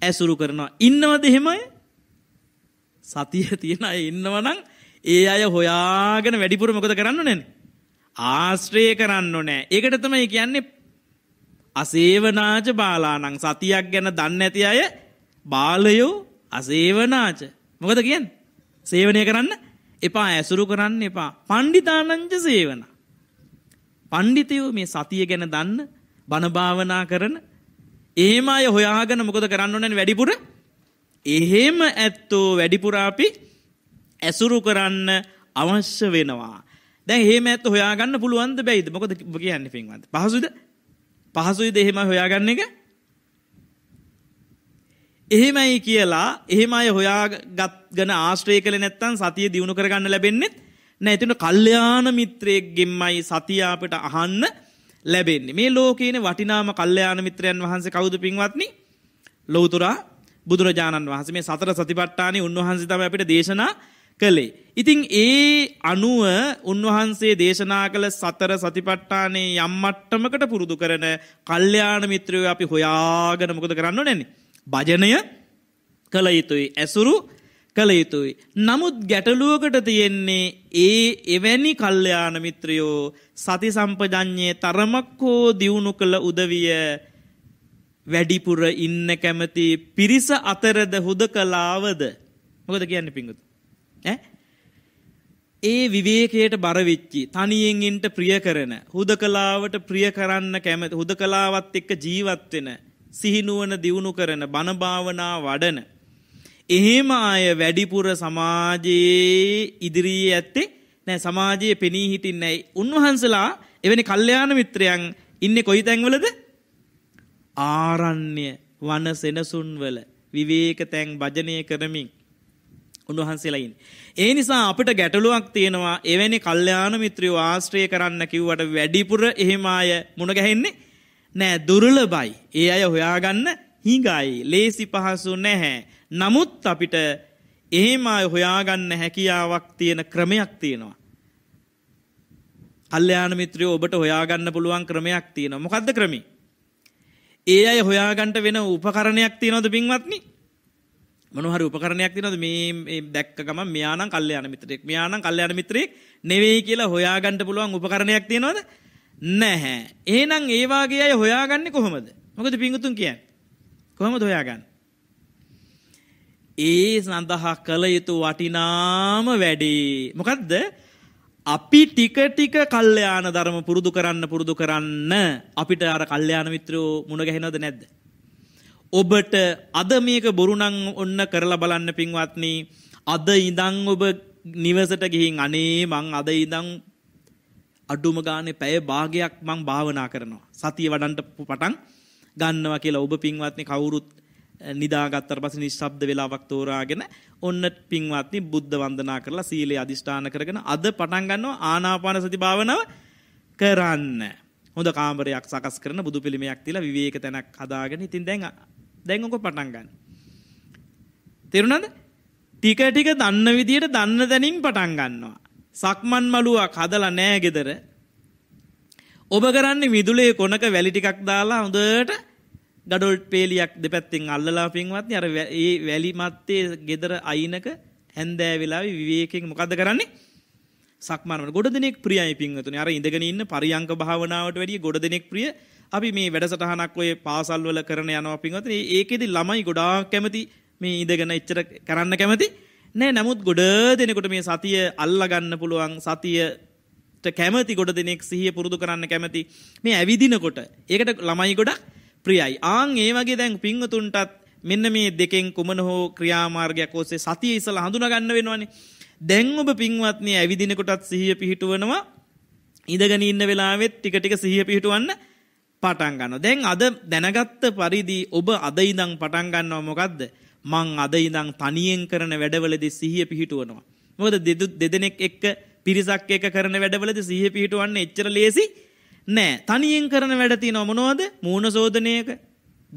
ඇසුරු කරනවා ඉන්නවද එහෙමයි සතිය තියෙන අය ඉන්නවනම් ඒ අය හොයාගෙන වැඩිපුර මොකද කරන්න ඕනේනේ ආශ්‍රය කරන්න ඕනේ ඒකට තමයි කියන්නේ අසේවනාච බාලානං සතියක් ගැන දන්න ඇති අය බාලයෝ අසේවනාච. මොකද කියන් සේවනය කරන්න එපා ඇසුරු කරන්න එපා පණ්ඩිතානංච සේවන. පණ්ඩිතයෝ මේ සතිය ගැන දන්න බණභාවනා කරන ඒම අය හොයාගෙන මොකද කරන්න ඕනැන වැඩිපුර එහෙම ඇත්තෝ වැඩිපුරාපි ඇසුරු කරන්න අවශ්‍ය වෙනවා. දැන් එහෙම ඇත්ත හොයාගන්න පුළුවන්ද බැයිද මොකද කියන්නේ පින්වත් පහසුද පහසුයි දෙහෙම හොයාගන්න එක එහෙමයි කියලා එහෙම අය හොයාගත් ගන ආශ්‍රය කළ නැත්තන් සතිය දියුණු කරගන්න ලැබෙන්නෙත් නැතින කල්්‍යයාන මිත්‍රයෙක්ගෙම්මයි සතියාපට අහන්න ලැබෙන්නේ මේ ලෝකන වටිනාම කල්්‍යයාන මිත්‍රයන් වහන්ස කවුද පින්වත්නි ලෝතුරා බුදුරජාණන් වහසේ සතර සතිපට්ටානේ උන්වහන්සේ තමයි අපිට දේශනා කළේ. ඉතින් ඒ අනුව උන්වහන්සේ දේශනා කළ සතර සතිපට්ඨානේ යම් මට්ටමකට පුරුදු කරන කල්යාණ මිත්‍රයෝ අපි හොයාගෙන මොකද කරන්න ඕනේන්නේ? භජනය කළ යුතුයි ඇසුරු කළ යුතුයි. නමුත් ගැටලුවකට තියෙන්නේ ඒ එවැනි කල්්‍යයාන මිත්‍රයෝ සති සම්පජඥයේ තරමක් හෝ දියුණු කළ උදවිය වැඩිපුර ඉන්න කැමති පිරිස අතරද හුද කලාවද මොකද කියන්න පිංගුතු. ඒ විවේකයට බරවෙච්චි තනියෙන් ඉන්න ප්‍රිය කරන හුදකලාවට ප්‍රිය කරන්න කැමති හුදකලාවත් එක්ක ජීවත් වෙන සිහිනුවන දියුණු කරන බණ භාවනා වඩන එහෙම අය වැඩිපුර සමාජයේ ඉදිරියේ ඇත්තේ නෑ සමාජයේ පෙනී හිටින්නේ නෑ උන්වහන්සලා එවැනි කල්යාණ මිත්‍රයන් ඉන්නේ කොයි තැන්වලද ආරණ්‍ය වන සෙනසුන්වල විවේක තැන් භජනය කරමින් උන්වහන්සේලයින්. ඒ නිසා අපිට ගැටලුවක් තියෙනවා එවැනි කල්යාණ මිත්‍රයෝ ආශ්‍රය කරන්න කිව්වට වැඩිපුර එහෙම අය මුණ ගැහෙන්නේ නෑ දුර්ලභයි. ඒ අය හොයාගන්න හිඟයි. ලේසි පහසු නැහැ. නමුත් අපිට එහෙම අය හොයාගන්න හැකියාවක් තියෙන ක්‍රමයක් තියෙනවා. කල්යාණ මිත්‍රයෝ ඔබට හොයාගන්න පුළුවන් ක්‍රමයක් තියෙනවා. මොකද්ද ක්‍රමේ? ඒ අය හොයාගන්න වෙන උපකරණයක් තියෙනවද පින්වත්නි? මොනහරි උපකරණයක් තිනොද මේ දැක්ක ගම මෙයානම් කල්ලයන මිත්‍රෙක් මෙයානම් කල්ලයන මිත්‍රෙක් නෙවෙයි කියලා හොයාගන්න පුළුවන් උපකරණයක් තියනොද නැහැ එහෙනම් ඒ වාගේ අය හොයාගන්නේ කොහොමද මොකද පිංගුතුන් කියන්නේ කොහොමද හොයාගන්නේ ඒ සඳහා කළ යුතු වටිනාම වැඩේ මොකද්ද අපි ටික ටික කල්යාණ ධර්ම පුරුදු කරන්න පුරුදු කරන්න අපිට අර කල්යාණ මිත්‍රෝ මුණ ගැහෙනවද නැද්ද ඔබට අද මේක බොරුණං ඔන්න කරලා බලන්න පින්වත්නි අද ඉඳං ඔබ නිවසට ගිහින් අනේ මං අද ඉඳං අඩුම ගානේ පැය භාගයක් මං භාවනා කරනවා සතිය වඩන්ට පටන් ගන්නවා කියලා ඔබ පින්වත්නි කවුරුත් නිදාගත්තට පස්සේ නිශ්ශබ්ද වෙලාවක් තෝරාගෙන ඔන්න පින්වත්නි බුද්ධ වන්දනා කරලා සීලය අදිෂ්ඨාන කරගෙන අද පටන් ගන්නවා ආනාපාන සති භාවනාව කරන්න. හොඳ කාමරයක් සකස් කරන බුදු පිළිමයක් තියලා විවේක තැනක් හදාගෙන ඉතින් දැන් දැන් ඔක පටන් ගන්න. තේරුණාද? ටික ටික දන්න විදියට දන්න දැනින් පටන් ගන්නවා. සක්මන් මළුවක් හදලා නෑ gedara. ඔබ කරන්නේ විදුලේ කොනක වැලි ටිකක් දාලා හොඳට ගඩොල් පේලියක් දෙපැත්තෙන් අල්ලලා පින්වත්නි අර ඒ වැලි මැත්තේ gedara අයිනක හැන්දෑ වෙලාවේ විවේකයෙන් මොකද්ද කරන්නේ? සක්මන් වල ගොඩ දෙනෙක් ප්‍රියයි පින්වතුනි. අර ඉඳගෙන ඉන්න පරියංක භාවනාවට වැඩිය ගොඩ දෙනෙක් ප්‍රිය අපි මේ වැඩසටහනක් ඔය පාසල් වල කරන යනවා පින්වත් ඒකෙදි ළමයි ගොඩාක් කැමති මේ ඉඳගෙන එච්චර කරන්න කැමති නෑ නමුත් ගොඩ දෙනකොට මේ සතිය අල්ලගන්න පුළුවන් සතිය කැමති ගොඩ දෙනෙක් සිහිය පුරුදු කරන්න කැමති මේ ඇවිදිනකොට ඒකට ළමයි ගොඩක් ප්‍රියයි ආං ඒ වගේ දැන් පිංවතුන්ටත් මෙන්න මේ දෙකෙන් කුමන හෝ ක්‍රියාමාර්ගයක් ඔස්සේ සතිය ඉසලා හඳුනාගන්න වෙනවනේ දැන් ඔබ පින්වත්නි ඇවිදිනකොටත් සිහිය පිහිටුවනවා ඉඳගෙන ඉන්න වෙලාවෙත් ටික ටික සිහිය පිහිටුවන්න පටන් ගන්නවා. දැන් අද දැනගත්ත පරිදි ඔබ අද ඉඳන් පටන් ගන්නවා මොකද්ද? මං අද ඉඳන් තනියෙන් කරන වැඩවලදී සිහිය පිහිටුවනවා. මොකද දෙදෙනෙක් එක්ක පිරිසක් එක්ක කරන වැඩවලදී සිහිය පිහිටවන්න එච්චර ලේසි නෑ. තනියෙන් කරන වැඩ තියෙනවා මොනවද? මූණ සෝදන එක,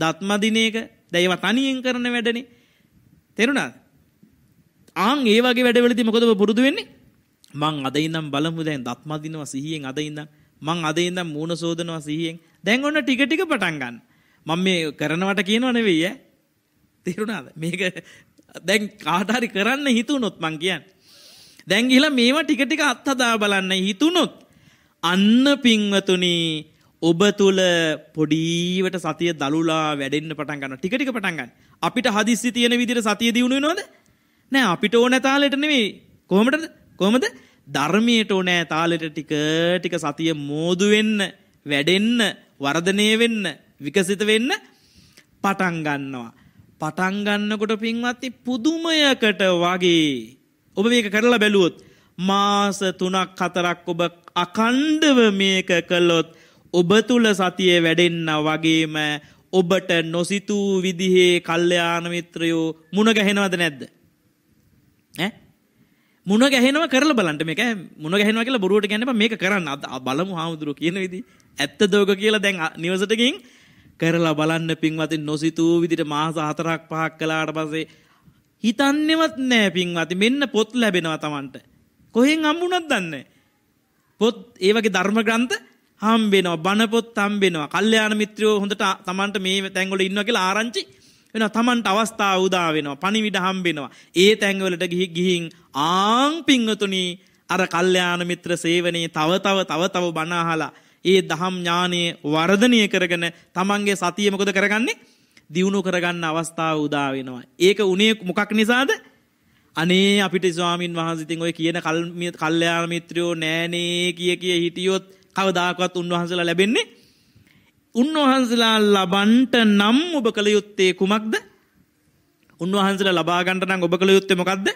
දත් මදින එක. දැන් ඒවා තනියෙන් කරන වැඩනේ. තේරුණාද? ආන් ඒ වගේ වැඩවලදී මොකද ඔබ පුරුදු වෙන්නේ? මං අද ඉඳන් බලමු දැන් දත් මදිනවා සිහියෙන් අද ඉඳන් මං අද ඉඳන් මූණ සෝදනවා සිහියෙන් දැන් ඔන්න ටික ටික පටන් ගන්න. මම මේ කරනවට කියනව නෙවෙයි ඈ. තේරුණාද? මේක දැන් කාට හරි කරන්න හිතුනොත් මං කියන්නේ. දැන් ගිහිලා මේවා ටික ටික අත්හදා බලන්න හිතුනොත් අන්න පින්වතුනි ඔබ තුල පොඩීවට සතිය දලුලා වැඩෙන්න පටන් ගන්නවා. ටික ටික පටන් ගන්න. අපිට හදිස්සි තියෙන විදිහට සතිය දිනු වෙනවද? නෑ අපිට ඕන තාලෙට නෙමෙයි. කොහොමද? කොහොමද? ධර්මයට ඕනෑ තාලෙට ටික ටික සතිය මෝදු වෙන්න, වැඩෙන්න වර්ධනය වෙන්න විකසිත වෙන්න පටන් ගන්නවා. පටන් ගන්නකොට පින්වත්නි පුදුමයකට වගේ ඔබ මේක කරලා බැලුවොත් මාස 3ක් 4ක් ඔබ අකණ්ඩව මේක කළොත් ඔබ තුල සතිය වැඩෙන්න වගේම ඔබට නොසිතූ විදිහේ කල්යාණ මිත්‍රයෝ මුණ ගැහෙනවද නැද්ද? ඈ මුණ ගැහෙනව කරල බලට මේක මුණ ගැහෙනව කියලා බොරුවට ගැනප මේක කරන්න අද බලමු හාමුදුරුව කියන විදි ඇත්ත දෝක කියලා දැන් නිවසටකින් කරලා බලන්න පින්වති නොසිතූ විදිට මාස හතරක් පහක් කලාට පසේ හිතන්නෙවත් නෑ පින්වති මෙන්න පොත් ලැබෙනවා තමන්ට කොහෙන් අම්බුනත් දන්න පොත් ඒවගේ ධර්ම ග්‍රන්ථ හම්බෙනවා බණපොත් හම්බෙනවා කල්්‍යයාන මිත්‍රයෝ හොඳට තමන්ට මේ තැන්ගොල ඉන්න කියලා ආරංචි වෙන තමන්ට අවස්ථාව උදා වෙනවා පණිවිඩ හම්බෙනවා ඒ තැන්වලට ගිහි ගිහින් ආං පිංවතුනි අර කල්යාණ මිත්‍ර සේවනයේ තව තව තව තව බණ අහලා ඒ දහම් ඥානයේ වර්ධනය කරගෙන තමන්ගේ සතිය මොකද කරගන්නේ දියුණු කරගන්න අවස්ථාව උදා වෙනවා ඒක උනේ මොකක් නිසාද අනේ අපිට ස්වාමින් වහන්සිතින් ඔය කියන කල්යාණ මිත්‍රයෝ නෑනේ කිය කිය හිටියොත් කවදාකවත් උන්වහන්සලා ලැබෙන්නේ උන්වහන්සලා ලබන්ට නම් ඔබ කළ යුත්තේ කුමක්ද? උන්වහන්සලා ලබා ගන්න නම් ඔබ කළ යුත්තේ මොකද්ද?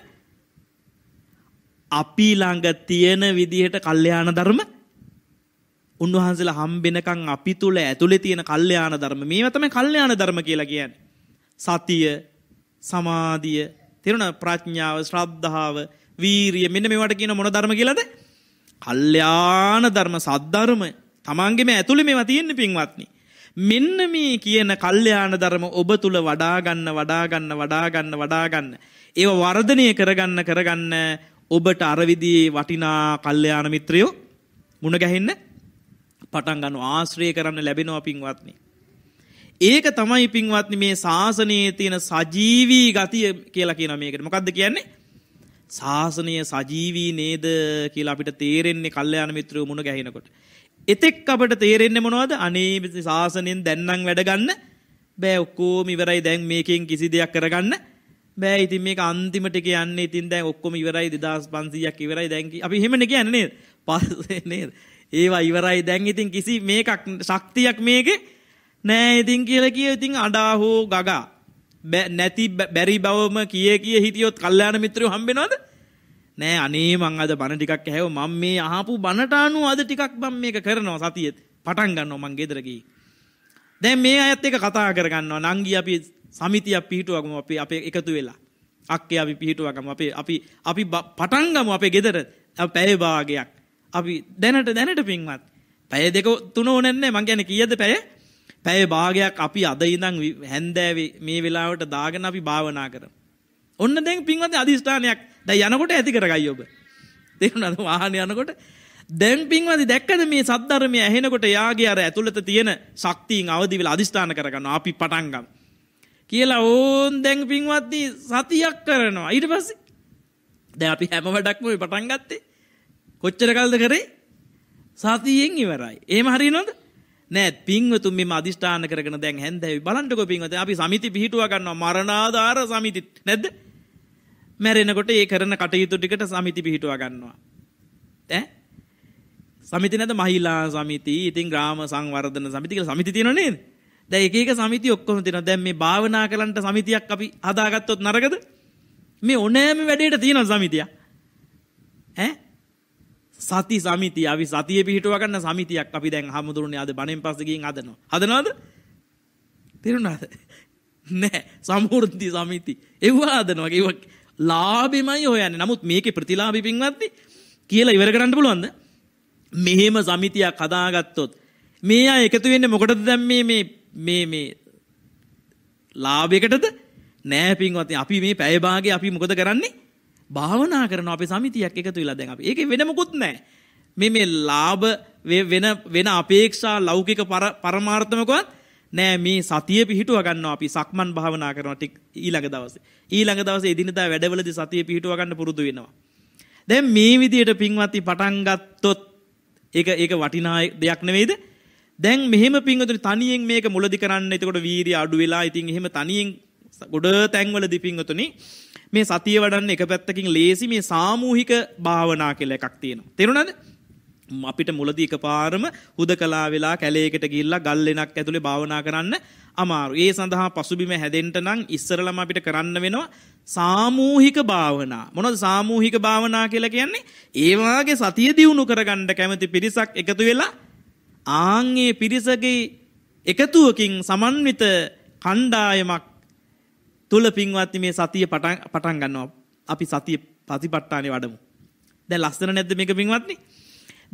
අපි ළඟ තියෙන විදිහට කල්යාණ ධර්ම උන්වහන්සලා හම්බෙනකන් අපි තුල ඇතුලේ තියෙන කල්යාණ ධර්ම මේවා තමයි කල්යාණ ධර්ම කියලා කියන්නේ. සතිය, සමාධිය, තේරුණ ප්‍රඥාව, ශ්‍රද්ධාව, වීරිය මෙන්න මේවට කියන මොන ධර්ම කියලාද? කල්යාණ ධර්ම, සද්ධර්මය තමන්ගෙම ඇතුළේ මේවා තියෙන්නේ පින්වත්නි. මෙන්න මේ කියන කල්යාණ ධර්ම ඔබ තුල වඩා ගන්න වඩා ගන්න වඩා ගන්න වඩා ගන්න ඒව වර්ධනය කරගන්න කරගන්න ඔබට අර විදිහේ වටිනා කල්යාණ මිත්‍රයෝ මුණ ගැහෙන්න පටන් ගන්නවා ආශ්‍රය කරන්න ලැබෙනවා පින්වත්නි ඒක තමයි පින්වත්නි මේ ශාසනයේ තියෙන සජීවී ගතිය කියලා කියන මේකට මොකද්ද කියන්නේ ශාසනය සජීවී නේද කියලා අපිට තේරෙන්නේ කල්යාණ මිත්‍රයෝ මුණ ගැහෙනකොට එතෙක් අපට තේරෙන්න්න මොනවද අනේ ශාසනයෙන් දැන්නම් වැඩගන්න බෑ ඔක්කෝම ඉවරයි දැන් මේකෙන් කිසි දෙයක් කරගන්න බෑ ඉතින් මේ අන්තිමට කියන්න ඉතින් දැන් ඔක්කොම ඉවරයි දෙදස් පන්සියක් ඉවරයි දැන්කි අපි හෙමන කියන්නේ පස්සනේ ඒවා ඉවරයි දැන් ඉතින් කිසි මේකක් ශක්තියක් මේක නෑ ඉතින් කියල කිය ඉතින් අඩාහෝ ගගා නැති බැරි බවම කිය කිය හිටියොත් කල්ලාන මිත්‍රය හම්බෙනවාද නෑ අනේ මං අද බණ ටිකක් ඇහැව මම මේ අහපු බණට අනුව අද ටිකක් මම මේක කරනවා සතියෙත් පටන් ගන්නවා මං ගෙදර ගිහින්. දැන් මේ අයත් එක කතා කරගන්නවා නංගි අපි සමිතියක් පිහිටුවගමු අපි අපේ එකතු වෙලා. අක්කේ අපි පිහිටුවගමු අපේ අපි අපි පටන් ගමු අපේ ගෙදර පැය භාගයක්. අපි දැනට දැනට පින්වත්. පැය දෙක තුන ඕනෙන්නේ මං කියන්නේ කීයද පැය? පැය භාගයක් අපි අද ඉඳන් හැන්දෑවේ මේ වෙලාවට දාගෙන අපි භාවනා කරමු. ඔන්න දැන් පින්වත් අදිෂ්ඨානයක් දැ යනකොට ඇති කරගයි ඔබ. දෙරුණද වාහන යනකොට දැම්පින්වද දැක්කද මේ සද්ධර්මය ඇහෙනකොට යාගේ අර ඇතුළත තියෙන ශක්තිීන් අවදිවිල අධිෂ්ඨාන කරගන්න අපි පටන්ගම්. කියලා ඕන් දැන් පින්වත්දී සතියක් කරනවා ඊට පස්ස දැ අපි හැම වැඩක්ම පටන්ගත්තේ කොච්චර කල්ද කරේ සතියෙන් ඉවරයි ඒම හරි නොද නෑ පින්වතු මෙම අධිෂ්ඨාන කරන දැන් හැන්දැයි බලන්ටක පින්වත අපි සමිති පිහිටුව ගන්නවා මරණාධාර සමිතිත් නැද්ද? මැරෙනකොට ඒ කරන කටයුතු ටිකට සමිති පිහිටුව ගන්නවා. තැ? සමිති නැද මහිලා සමිති ඉතින් ග්‍රාම සංවර්ධන සමිතික සමිති තියෙනවා නේද? දැන් එක එක සමිති ඔක්කොම තියෙනවා. දැන් මේ භාවනා කරන්නට සමිතියක් අපි හදාගත්තොත් නරකද? මේ ඕනෑම වැඩේට තියෙනවා සමිතියක්. ඈ? සති සමිති අවි සතිය පිහිටුව ගන්න සමිතියක් අපි දැන් හමුදුරුනේ අද බණෙන් පස්සේ ගිහින් හදනවා. හදනවද? තිරුණාද? නෑ සමෘද්ධි සමිති. ඒව හදනවා. ඒව ලාබෙමයි හොයන්න නමුත් මේක ප්‍රතිලාබි පින්වත්ති කියලා ඉවර කරන්න පුළුවන්ද මෙහෙම සමිතියක් හදාගත්තොත් මේ අය එකතු වෙන්නේ මොකටද දැන් මේ මේ මේ මේ ලාභයකටද නෑ පින්වත්නි අපි මේ පැය භාගේ අපි මොකද කරන්නේ භාවනා කරනවා අපේ සමිතියක් එකතු වෙලා දැන් අපි ඒකේ වෙන මොකුත් නෑ මේ මේ ලාභ වෙන වෙන අපේක්ෂා ලෞකික පරමාර්ථමකවත් නෑ මේ සතිය පිහිටුව ගන්න අපි සක්මන් භාවනා කරන ටික ඊළඟ දවසේ. ඊළඟ දවසේ එදිනදා වැඩවලදී සතිය පිහිටුව ගන්න පුරුදු වෙනවා. දැන් මේ විදියට පින්වත්ටි පටන් ගත්තොත් ඒක ඒක වටිනා දෙයක් නෙවෙයිද? දැන් මෙහෙම පින්වතුනි තනියෙන් මේක මුලදි කරන්න එතකොට වීර්ය අඩු වෙලා ඉතින් එහෙම තනියෙන් ගොඩ තැන්වලදී පින්වතුනි මේ සතිය වඩන්න එක පැත්තකින් ලේසි මේ සාමූහික භාවනා කියලා එකක් තියෙනවා. තේරුණාද? අපිට මුලද එකපාරම හුදකලා වෙලා කැලේකට ගිහිල්ලා ගල් එනක් ඇතුලේ භාවනා කරන්න අමාරු. ඒ සඳහා පසුබිම හැදෙන්න නම් ඉස්සරලම අපිට කරන්න වෙනවා සාමූහික භාවනා. මොනවද සාමූහික භාවනා කියලා කියන්නේ? ඒ වාගේ සතිය දියුණු කරගන්න කැමති පිරිසක් එකතු වෙලා ආන්ගේ පිරිසගේ එකතුවකින් සමන්විත කණ්ඩායමක් තුල පින්වත්නි මේ සතිය පටන් ගන්නවා. අපි සතිය ප්‍රතිපට්ඨානේ වඩමු. දැන් ලස්සන නැද්ද මේක පින්වත්නි?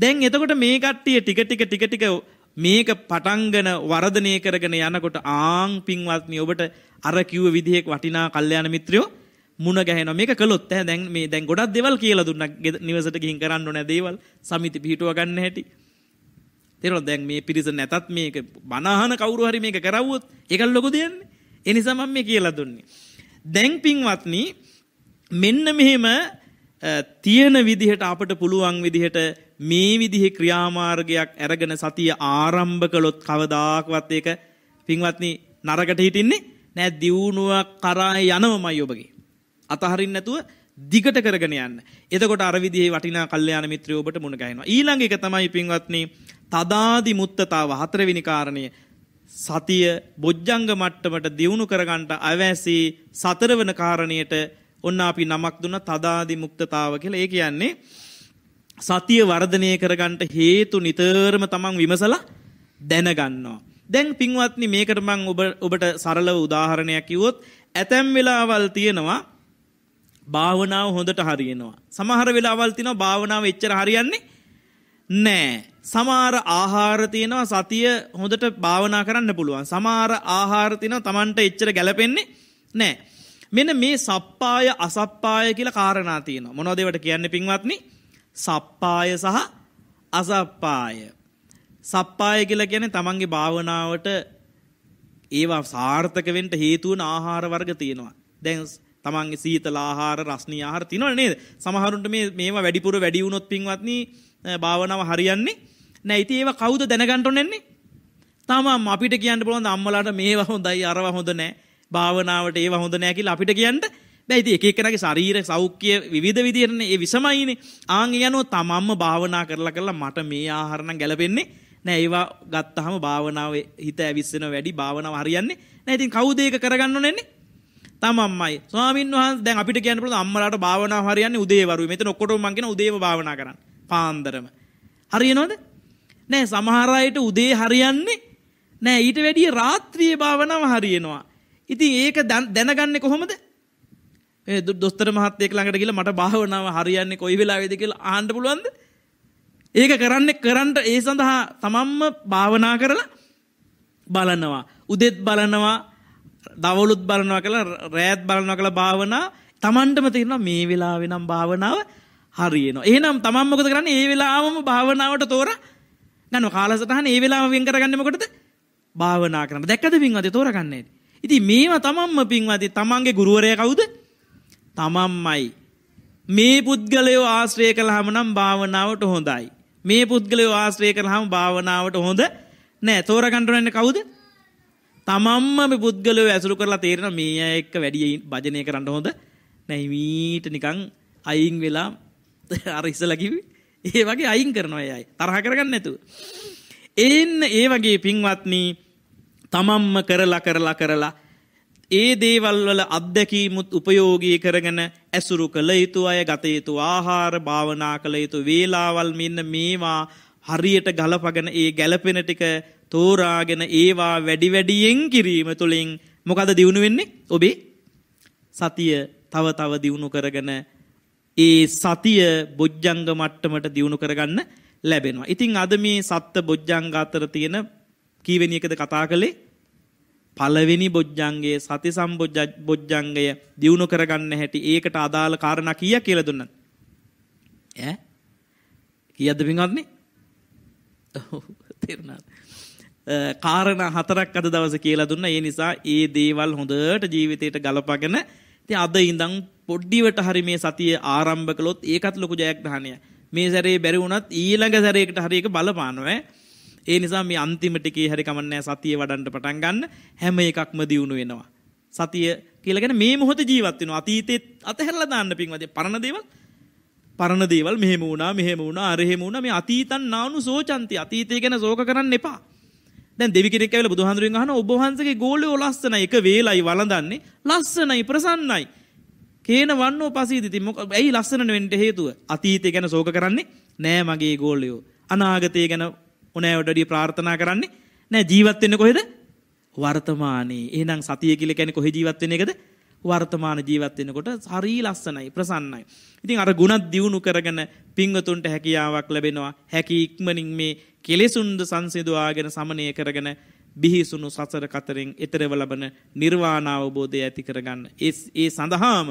දැන් එතකොට මේ කට්ටිය ටික ටික ටික ටික මේක පටන්ගෙන වර්ධනය කරගෙන යනකොට ආං පින්වත්නි ඔබට අර කිව්ව විදිහේ වටිනා කල්යාණ මිත්‍රයෝ මුණ ගැහෙනවා මේක කළොත් ඈ දැන් මේ දැන් ගොඩක් දේවල් කියලා දුන්නා නිවසට ගිහින් කරන්න ඕන දේවල් සමිති පිහිටුව ගන්න හැටි තේරෙනවද දැන් මේ පිරිස නැතත් මේක බනහන කවුරු හරි මේක කරවුවොත් ඒක ලොකු දෙන්නේ ඒ නිසා මම මේ කියලා දුන්නේ දැන් පින්වත්නි මෙන්න මෙහෙම තියෙන විදිහට අපට පුළුවන් විදිහට මේ විදිහේ ක්‍රියාමාර්ගයක් අරගෙන සතිය ආරම්භ කළොත් කවදාකවත් ඒක පින්වත්නි නරකට හිටින්නේ නෑ දියුණුවක් කරා යනවමයි ඔබගේ. අතහරින්න නැතුව දිගට කරගෙන යන්න. එතකොට අර විදිහේ වටිනා කල්යාණ මිත්‍රයෝ ඔබට මුණ ගැහෙනවා. ඊළඟ එක තමයි පින්වත්නි තදාදි මුත්තතාව හතරවෙනි කාරණය සතිය බොජ්ජංග මට්ටමට දියුණු කරගන්නට අවැසි සතරවන කාරණයට ඔන්න අපි නමක් දුන්න තදාදි මුක්තතාව කියලා. ඒ කියන්නේ සතිය වර්ධනය කරගන්නට හේතු නිතරම තමන් විමසලා දැනගන්නවා. දැන් පින්වත්නි මේකට මං ඔබ ඔබට සරලව උදාහරණයක් කිව්වොත් ඇතැම් වෙලාවල් තියෙනවා භාවනාව හොඳට හරියනවා. සමහර වෙලාවල් තියෙනවා භාවනාව එච්චර හරියන්නේ නෑ. සමහර ආහාර තියෙනවා සතිය හොඳට භාවනා කරන්න පුළුවන්. සමහර ආහාර තියෙනවා Tamanට එච්චර ගැලපෙන්නේ නෑ. මෙන්න මේ සප්පාය අසප්පාය කියලා කාරණා තියෙනවා. මොනවද ඒවට කියන්නේ පින්වත්නි? සප්පාය සහ අසප්පාය. සප්පාය කියලා කියන්නේ තමන්ගේ භාවනාවට ඒවා සාර්ථක වෙන්න හේතු වන ආහාර වර්ග තියෙනවා. දැන් තමන්ගේ සීතල ආහාර, රස්නී ආහාර තියෙනවනේ නේද? සමහරුන්ට මේ මේවා වැඩිපුර වැඩි වුණොත් පින්වත්නි භාවනාව හරියන්නේ නැහැ. ඉතින් ඒවා කවුද දැනගන්න ඕනන්නේ? තමන් අපිට කියන්න පුළුවන් අම්මලාට මේවා හොඳයි, අරවා හොඳ නැහැ. භාවනාවට ඒවා හොඳ නැහැ කියලා අපිට කියන්න දැයිති එක එකනගේ ශරීර සෞඛ්‍ය විධ විදිරන්නේ ඒ විසමයිනේ ආංග යනුව තමම්ම භාවනා කරලා කරලා මට මේ ආහරණ ගැලපෙන්නේ නෑ ඒවා ගත්තහම භාවනාව හිත ඇවිස්සෙන වැඩි භාවනාව හරියන්නේ නෑ ඉතින් කවුද ඒක කරගන්න ඕනේන්නේ තමම්මයි ස්වාමීන් වහන්සේ දැන් අපිට කියන්න පුළුවන් අම්මලාට භාවනාව හරියන්නේ උදේවරුයි මෙතන ඔක්කොටම මං කියන උදේව භාවනා කරන්න පාන්දරම හරියනවද නෑ සමහර අයට උදේ හරියන්නේ නෑ ඊට වැඩිය රාත්‍රියේ භාවනාව හරියනවා ඉතින් ඒක දැනගන්නේ කොහොමද මේ දොස්තර මහත්තයෙක් ළඟට ගිහලා මට භාවනාව හරියන්නේ කොයි වෙලාවේද කියලා අහන්න පුළුවන්ද? ඒක කරන්නේ කරන්න ඒ සඳහා තමන්ම භාවනා කරලා බලනවා. උදෙත් බලනවා, දවලුත් බලනවා කියලා රෑත් බලනවා කියලා භාවනා තමන්ටම තේරෙනවා මේ වෙලාවේ නම් භාවනාව හරියනවා. එහෙනම් තමන් මොකද කරන්නේ? ඒ වෙලාවම භාවනාවට තෝරා ගන්නවා. කාලසටහන ඒ වෙලාව වෙන් කරගන්නේ මොකටද? භාවනා කරන්න. දැක්කද පින්වත්නි තෝරගන්නේ? ඉතින් මේවා තමන්ම පින්වත්නි තමන්ගේ ගුරුවරයා කවුද? තමම්මයි. මේ පුද්ගලයෝ ආශ්‍රය කළහම නම් භාවනාවට හොඳයි. මේ පුද්ගලයෝ ආශ්‍රය කළහම භාවනාවට හොඳ නෑ තෝරගන්ටරන්න කවුද? තමම්ම මේ පුද්ගලයෝ ඇසුරු කරලා තේරෙන මේ අය එක්ක වැඩි භජනය කරන්න හොඳ නෑ මීට නිකන් අයින් වෙලා අර ඉස්සලා කිව්වේ ඒ වගේ අයින් කරනවා අය තරහ කරගන්න නැතුව. එන්න ඒ වගේ පින්වත්නි තමම්ම කරලා කරලා කරලා ඒ දේවල්වල අත්දැකීමුත් උපයෝගී කරගෙන ඇසුරු කළ යුතු අය ගතයුතු ආහාර භාවනා කළ යුතු වේලාවල් මෙන්න මේවා හරියට ගලපගෙන ඒ ගැලපෙන ටික තෝරාගෙන ඒවා වැඩි වැඩියෙන් කිරීම තුළින් මොකද දියුණු වෙන්නේ ඔබේ සතිය තව තව දියුණු කරගෙන ඒ සතිය බොජ්ජංග මට්ටමට දියුණු කරගන්න ලැබෙනවා. ඉතින් අද මේ සත්ත බොජ්ජංග අතර තියෙන කීවෙනි එකද කතා කළේ පළවෙනි බොජ්ජංගයේ සති සම්බොජ්ජංගය දියුණු කරගන්න හැටි ඒකට අදාළ කාරණා කීයක් කියලා දුන්නද? ඈ? කීයක්ද පින්වත්නි? ඔව් තේරුණාද? කාරණා හතරක් අද දවසේ කියලා දුන්නා. ඒ නිසා ඒ දේවල් හොඳට ජීවිතයට ගලපගෙන ඉතින් අද ඉඳන් පොඩ්ඩිවට හරි මේ සතිය ආරම්භ කළොත් ඒකත් ලොකු ජයග්‍රහණයක්. මේ සැරේ බැරි වුණත් ඊළඟ සැරේකට හරි ඒක බලපානවා ඈ. ඒ නිසා මේ අන්තිම ටිකේ හරි කමන්නේ සතිය වඩන්න පටන් ගන්න හැම එකක්ම දියුණු වෙනවා. සතිය කියලාගෙන මේ මොහොත ජීවත් වෙනවා. අතීතේ අතහැරලා දාන්න පින්වදේ පරණ දේවල් පරණ දේවල් මෙහෙම වුණා මෙහෙම වුණා අර එහෙම වුණා මේ අතීතන් නානු සෝචන්ති අතීතය ගැන සෝක කරන්න එපා. දැන් දෙවි කෙනෙක් ඇවිල්ලා බුදුහාඳුරෙන් අහනවා ඔබ වහන්සේගේ ගෝලයෝ ලස්සනයි එක වේලයි වළඳන්නේ ලස්සනයි ප්‍රසන්නයි. කේන වන්නෝ පසීදිති මොක ඇයි ලස්සන වෙන්නට හේතුව අතීතය ගැන සෝක කරන්නේ නෑ මගේ ගෝලයෝ අනාගතය ගැන ඕනෑවට වැඩිය ප්‍රාර්ථනා කරන්නේ නෑ ජීවත් වෙන්නේ කොහෙද? වර්තමානයේ. එහෙනම් සතිය කියලා කියන්නේ කොහේ ජීවත් වෙන එකද? වර්තමාන ජීවත් වෙනකොට හරී ලස්සනයි ප්‍රසන්නයි. ඉතින් අර ගුණත් දියුණු කරගෙන පින්වතුන්ට හැකියාවක් ලැබෙනවා. හැකි ඉක්මනින් මේ කෙලෙසුන්ද සංසිඳවාගෙන සමනය කරගෙන බිහිසුණු සසර කතරෙන් එතරව ලබන නිර්වාණ අවබෝධය ඇති කරගන්න. ඒ සඳහාම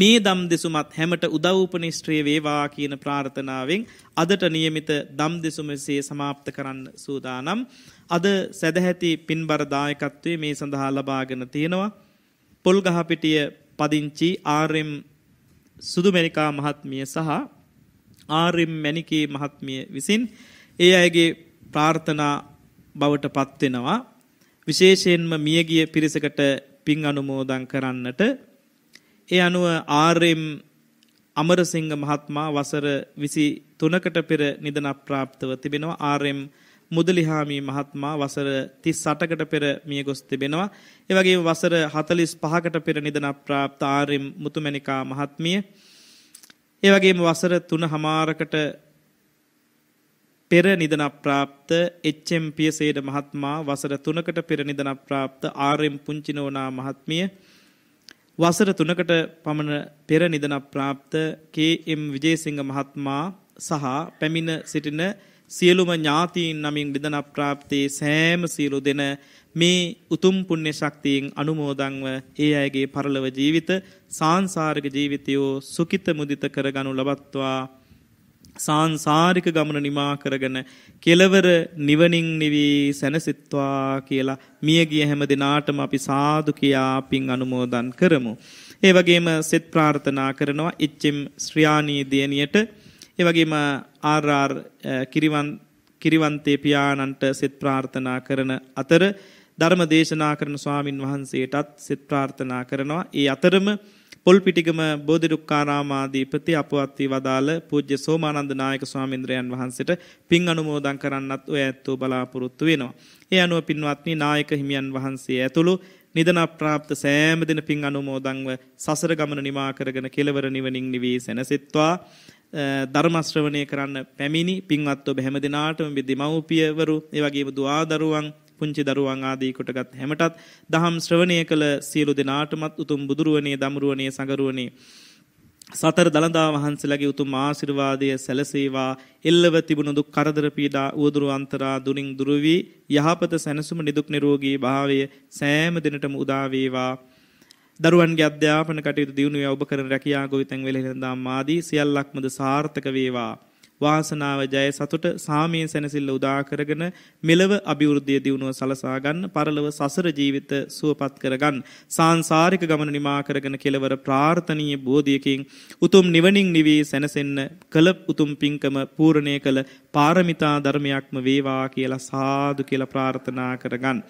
මේ දම් දෙසුමත් හැමට උදව්පනිෂ්ට්‍රය වේවා කියන ප්‍රාර්ථනාවෙන් අදට නියමිත දම් දෙසුමසේ සමාප්ත කරන්න සූදානම්. අද සැදැහැති පින්බරදායකත්වේ මේ සඳහා ලබාගෙන තියෙනවා. පොල්ගහපිටිය පදිංචි ආරම් සුදුමැනිකා මහත්මිය සහ ආරම් මැනිකේ මහත්මිය විසින් ඒ අයගේ ප්‍රාර්ථනා බවට පත්වෙනවා. විශේෂයෙන්ම මියගිය පිරිසකට පින් අනුමෝදන් කරන්නට ඒ අනුව ආර්යම් අමරසිංහ මහත්මයා වසර 23කට පෙර නිදන ප්‍රාප්තව තිබෙනවා ආර්යම් මුදලිහාමි මහත්මයා වසර 38කට පෙර මියගොස් තිබෙනවා ඒ වගේම වසර 45කට පෙර නිදන ප්‍රාප්ත ආර්යම් මුතුමැණිකා මහත්මිය ඒ වගේම වසර 3හමාරකට පෙර නිදන ප්‍රාප්ත එච්.එම්. පියසේන මහත්මයා වසර 3කට පෙර නිදන ප්‍රාප්ත ආර්.එම්. පුංචිනෝනා මහත්මිය වසර 3කට පමණ පෙර නිදන ප්‍රාප්ත කේ.එම්. විජේසිංහ මහත්මයා සහ පැමිණ සිටින සියලුම ඥාතීන් නමින් නිදන ප්‍රාප්තේ සෑම සියලු දෙන මේ උතුම් පුණ්‍ය ශක්තියෙන් අනුමෝදන්ව ඒ අයගේ පරලොව ජීවිත සාංශාරික ජීවිතයෝ සුඛිත මුදිත කරගනු ලබත්වා සාංසාරික ගමන නිමා කරගෙන කෙලවර නිවනින් නිවී සැනසෙත්වා කියලා මියගිය හැම දිනාටම අපි සාදු කියා පින් අනුමෝදන් කරමු. ඒ වගේම සෙත් ප්‍රාර්ථනා කරනවා එච්.එම්. ශ්‍රියානී දියණියට ඒ වගේම ආර්.ආර්. කිරිවන් කිරිවන්තේ පියාණන්ට සෙත් ප්‍රාර්ථනා කරන අතර ධර්ම දේශනා කරන ස්වාමින් වහන්සේටත් සෙත් ප්‍රාර්ථනා කරනවා. ඒ අතරම පොල්පිටිගම බෝධිරුක්කාරාමාධිපති අපවත් වී වදාළ පූජ්‍ය සෝමානන්ද නායක ස්වාමීන්ද්‍රයන් වහන්සේට පින් අනුමෝදන් කරන්නත් ඔය ඇත්තෝ බලාපොරොත්තු වෙනවා. ඒ අනුව පින්වත්නි නායක හිමියන් වහන්සේ ඇතුළු නිදන ප්‍රාප්ත සෑම දින පින් අනුමෝදන්ව සසර ගමන නිමා කරගෙන කෙලවර නිවනින් නිවී සැනසෙත්වා ධර්ම ශ්‍රවණය කරන්න පැමිණි පින්වත් ඔබ හැම දිනාටම දෙමව්පියවරු ඒ වගේම දුආදරුවන් පුංචි දරුවන් ආදී කොටගත් හැමටත් දහම් ශ්‍රවණය කළ සියලු දෙනාටමත් උතුම් බුදුරුවනේ දමරුවනේ සඟරුවනේ සතර දළදා වහන්සේලාගේ උතුම් ආශිර්වාදය සැලසේවා එල්ලව තිබුණු දුක් කරදර පීඩා උවදුරු අන්තරා දුනින් දුර වී යහපත සැනසුම නිදුක් නිරෝගී භාවය සෑම දිනටම උදා වේවා දරුවන්ගේ අධ්‍යාපන කටයුතු දියුණුව ඔබ කරන රැකියා ගොවිතැන් වෙලෙහිඳාම් ආදී සියල්ලක්මද සාර්ථක වේවා වාසනාව ජය සතුට සාමයේ සැනසෙල්ල උදා කරගෙන මෙලව අභිවෘද්ධිය දියුණුව සලසා ගන්න, පරලොව සසර ජීවිත සුවපත් කරගන්න, සාංශාරික ගමන නිමා කරගෙන කෙලවර ප්‍රාර්ථනීය බෝධියකින් උතුම් නිවනින් නිවී සැනසෙන්න කළ උතුම් පින්කම පූර්ණේ කළ පාරමිතා ධර්මයක්ම වේවා කියලා සාදු කියලා ප්‍රාර්ථනා කරගන්න.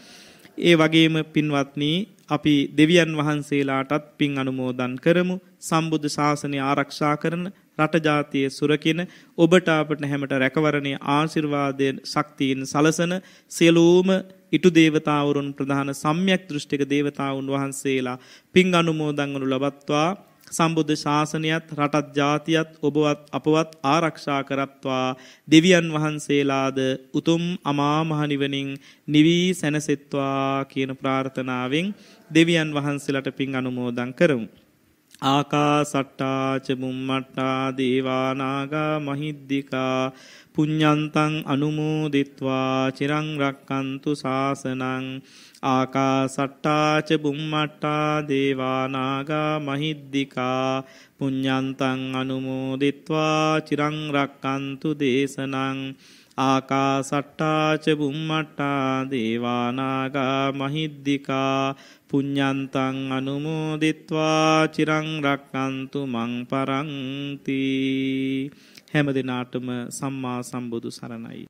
ඒ වගේම පින්වත්නි අපි දෙවියන් වහන්සේලාටත් පින් අනුමෝදන් කරමු සම්බුද්ධ ශාසනය ආරක්ෂා කරන රට ජාතිය සුරකින ඔබට අපට හැමට රැකවරණයේ ආශිර්වාදයෙන් ශක්තියින් සලසන සියලුම ඉටු දේවතාවුරුන් ප්‍රධාන සම්‍යක් දෘෂ්ටික දේවතාවුන් වහන්සේලා පින් අනුමෝදන් වනු ලබත්වා සම්බුද්ධ ශාසනයත් රටත් ජාතියත් ඔබවත් අපවත් ආරක්ෂා කරත්වා දෙවියන් වහන්සේලාද උතුම් අමා මහ නිවනින් නිවී සැනසෙත්වා කියන ප්‍රාර්ථනාවෙන් දෙවියන් වහන්සේලාට පින් අනුමෝදන් කරමු. ආකාසට්ටා ච බුම්මට්ටා දේවා නාග මහිද්దికා පුඤ්ඤන්තං අනුමෝදිත්වා චිරං රක්칸තු ශාසනං ආකාසට්ටාච බුම්මට්ටා දේවානාගා මහිද්දිකා පුඤ්ඤන්තං අනුමෝදිත්වා චිරං රක්칸තු දේශනං ආකාසට්ටාච බුම්මට්ටා දේවානාගා මහිද්దికා පුඤ්ඤන්තං අනුමෝදිත්වා චිරං රක්칸තු මං පරන්ති හැම දිනාටම සම්මා සම්බුදු සරණයි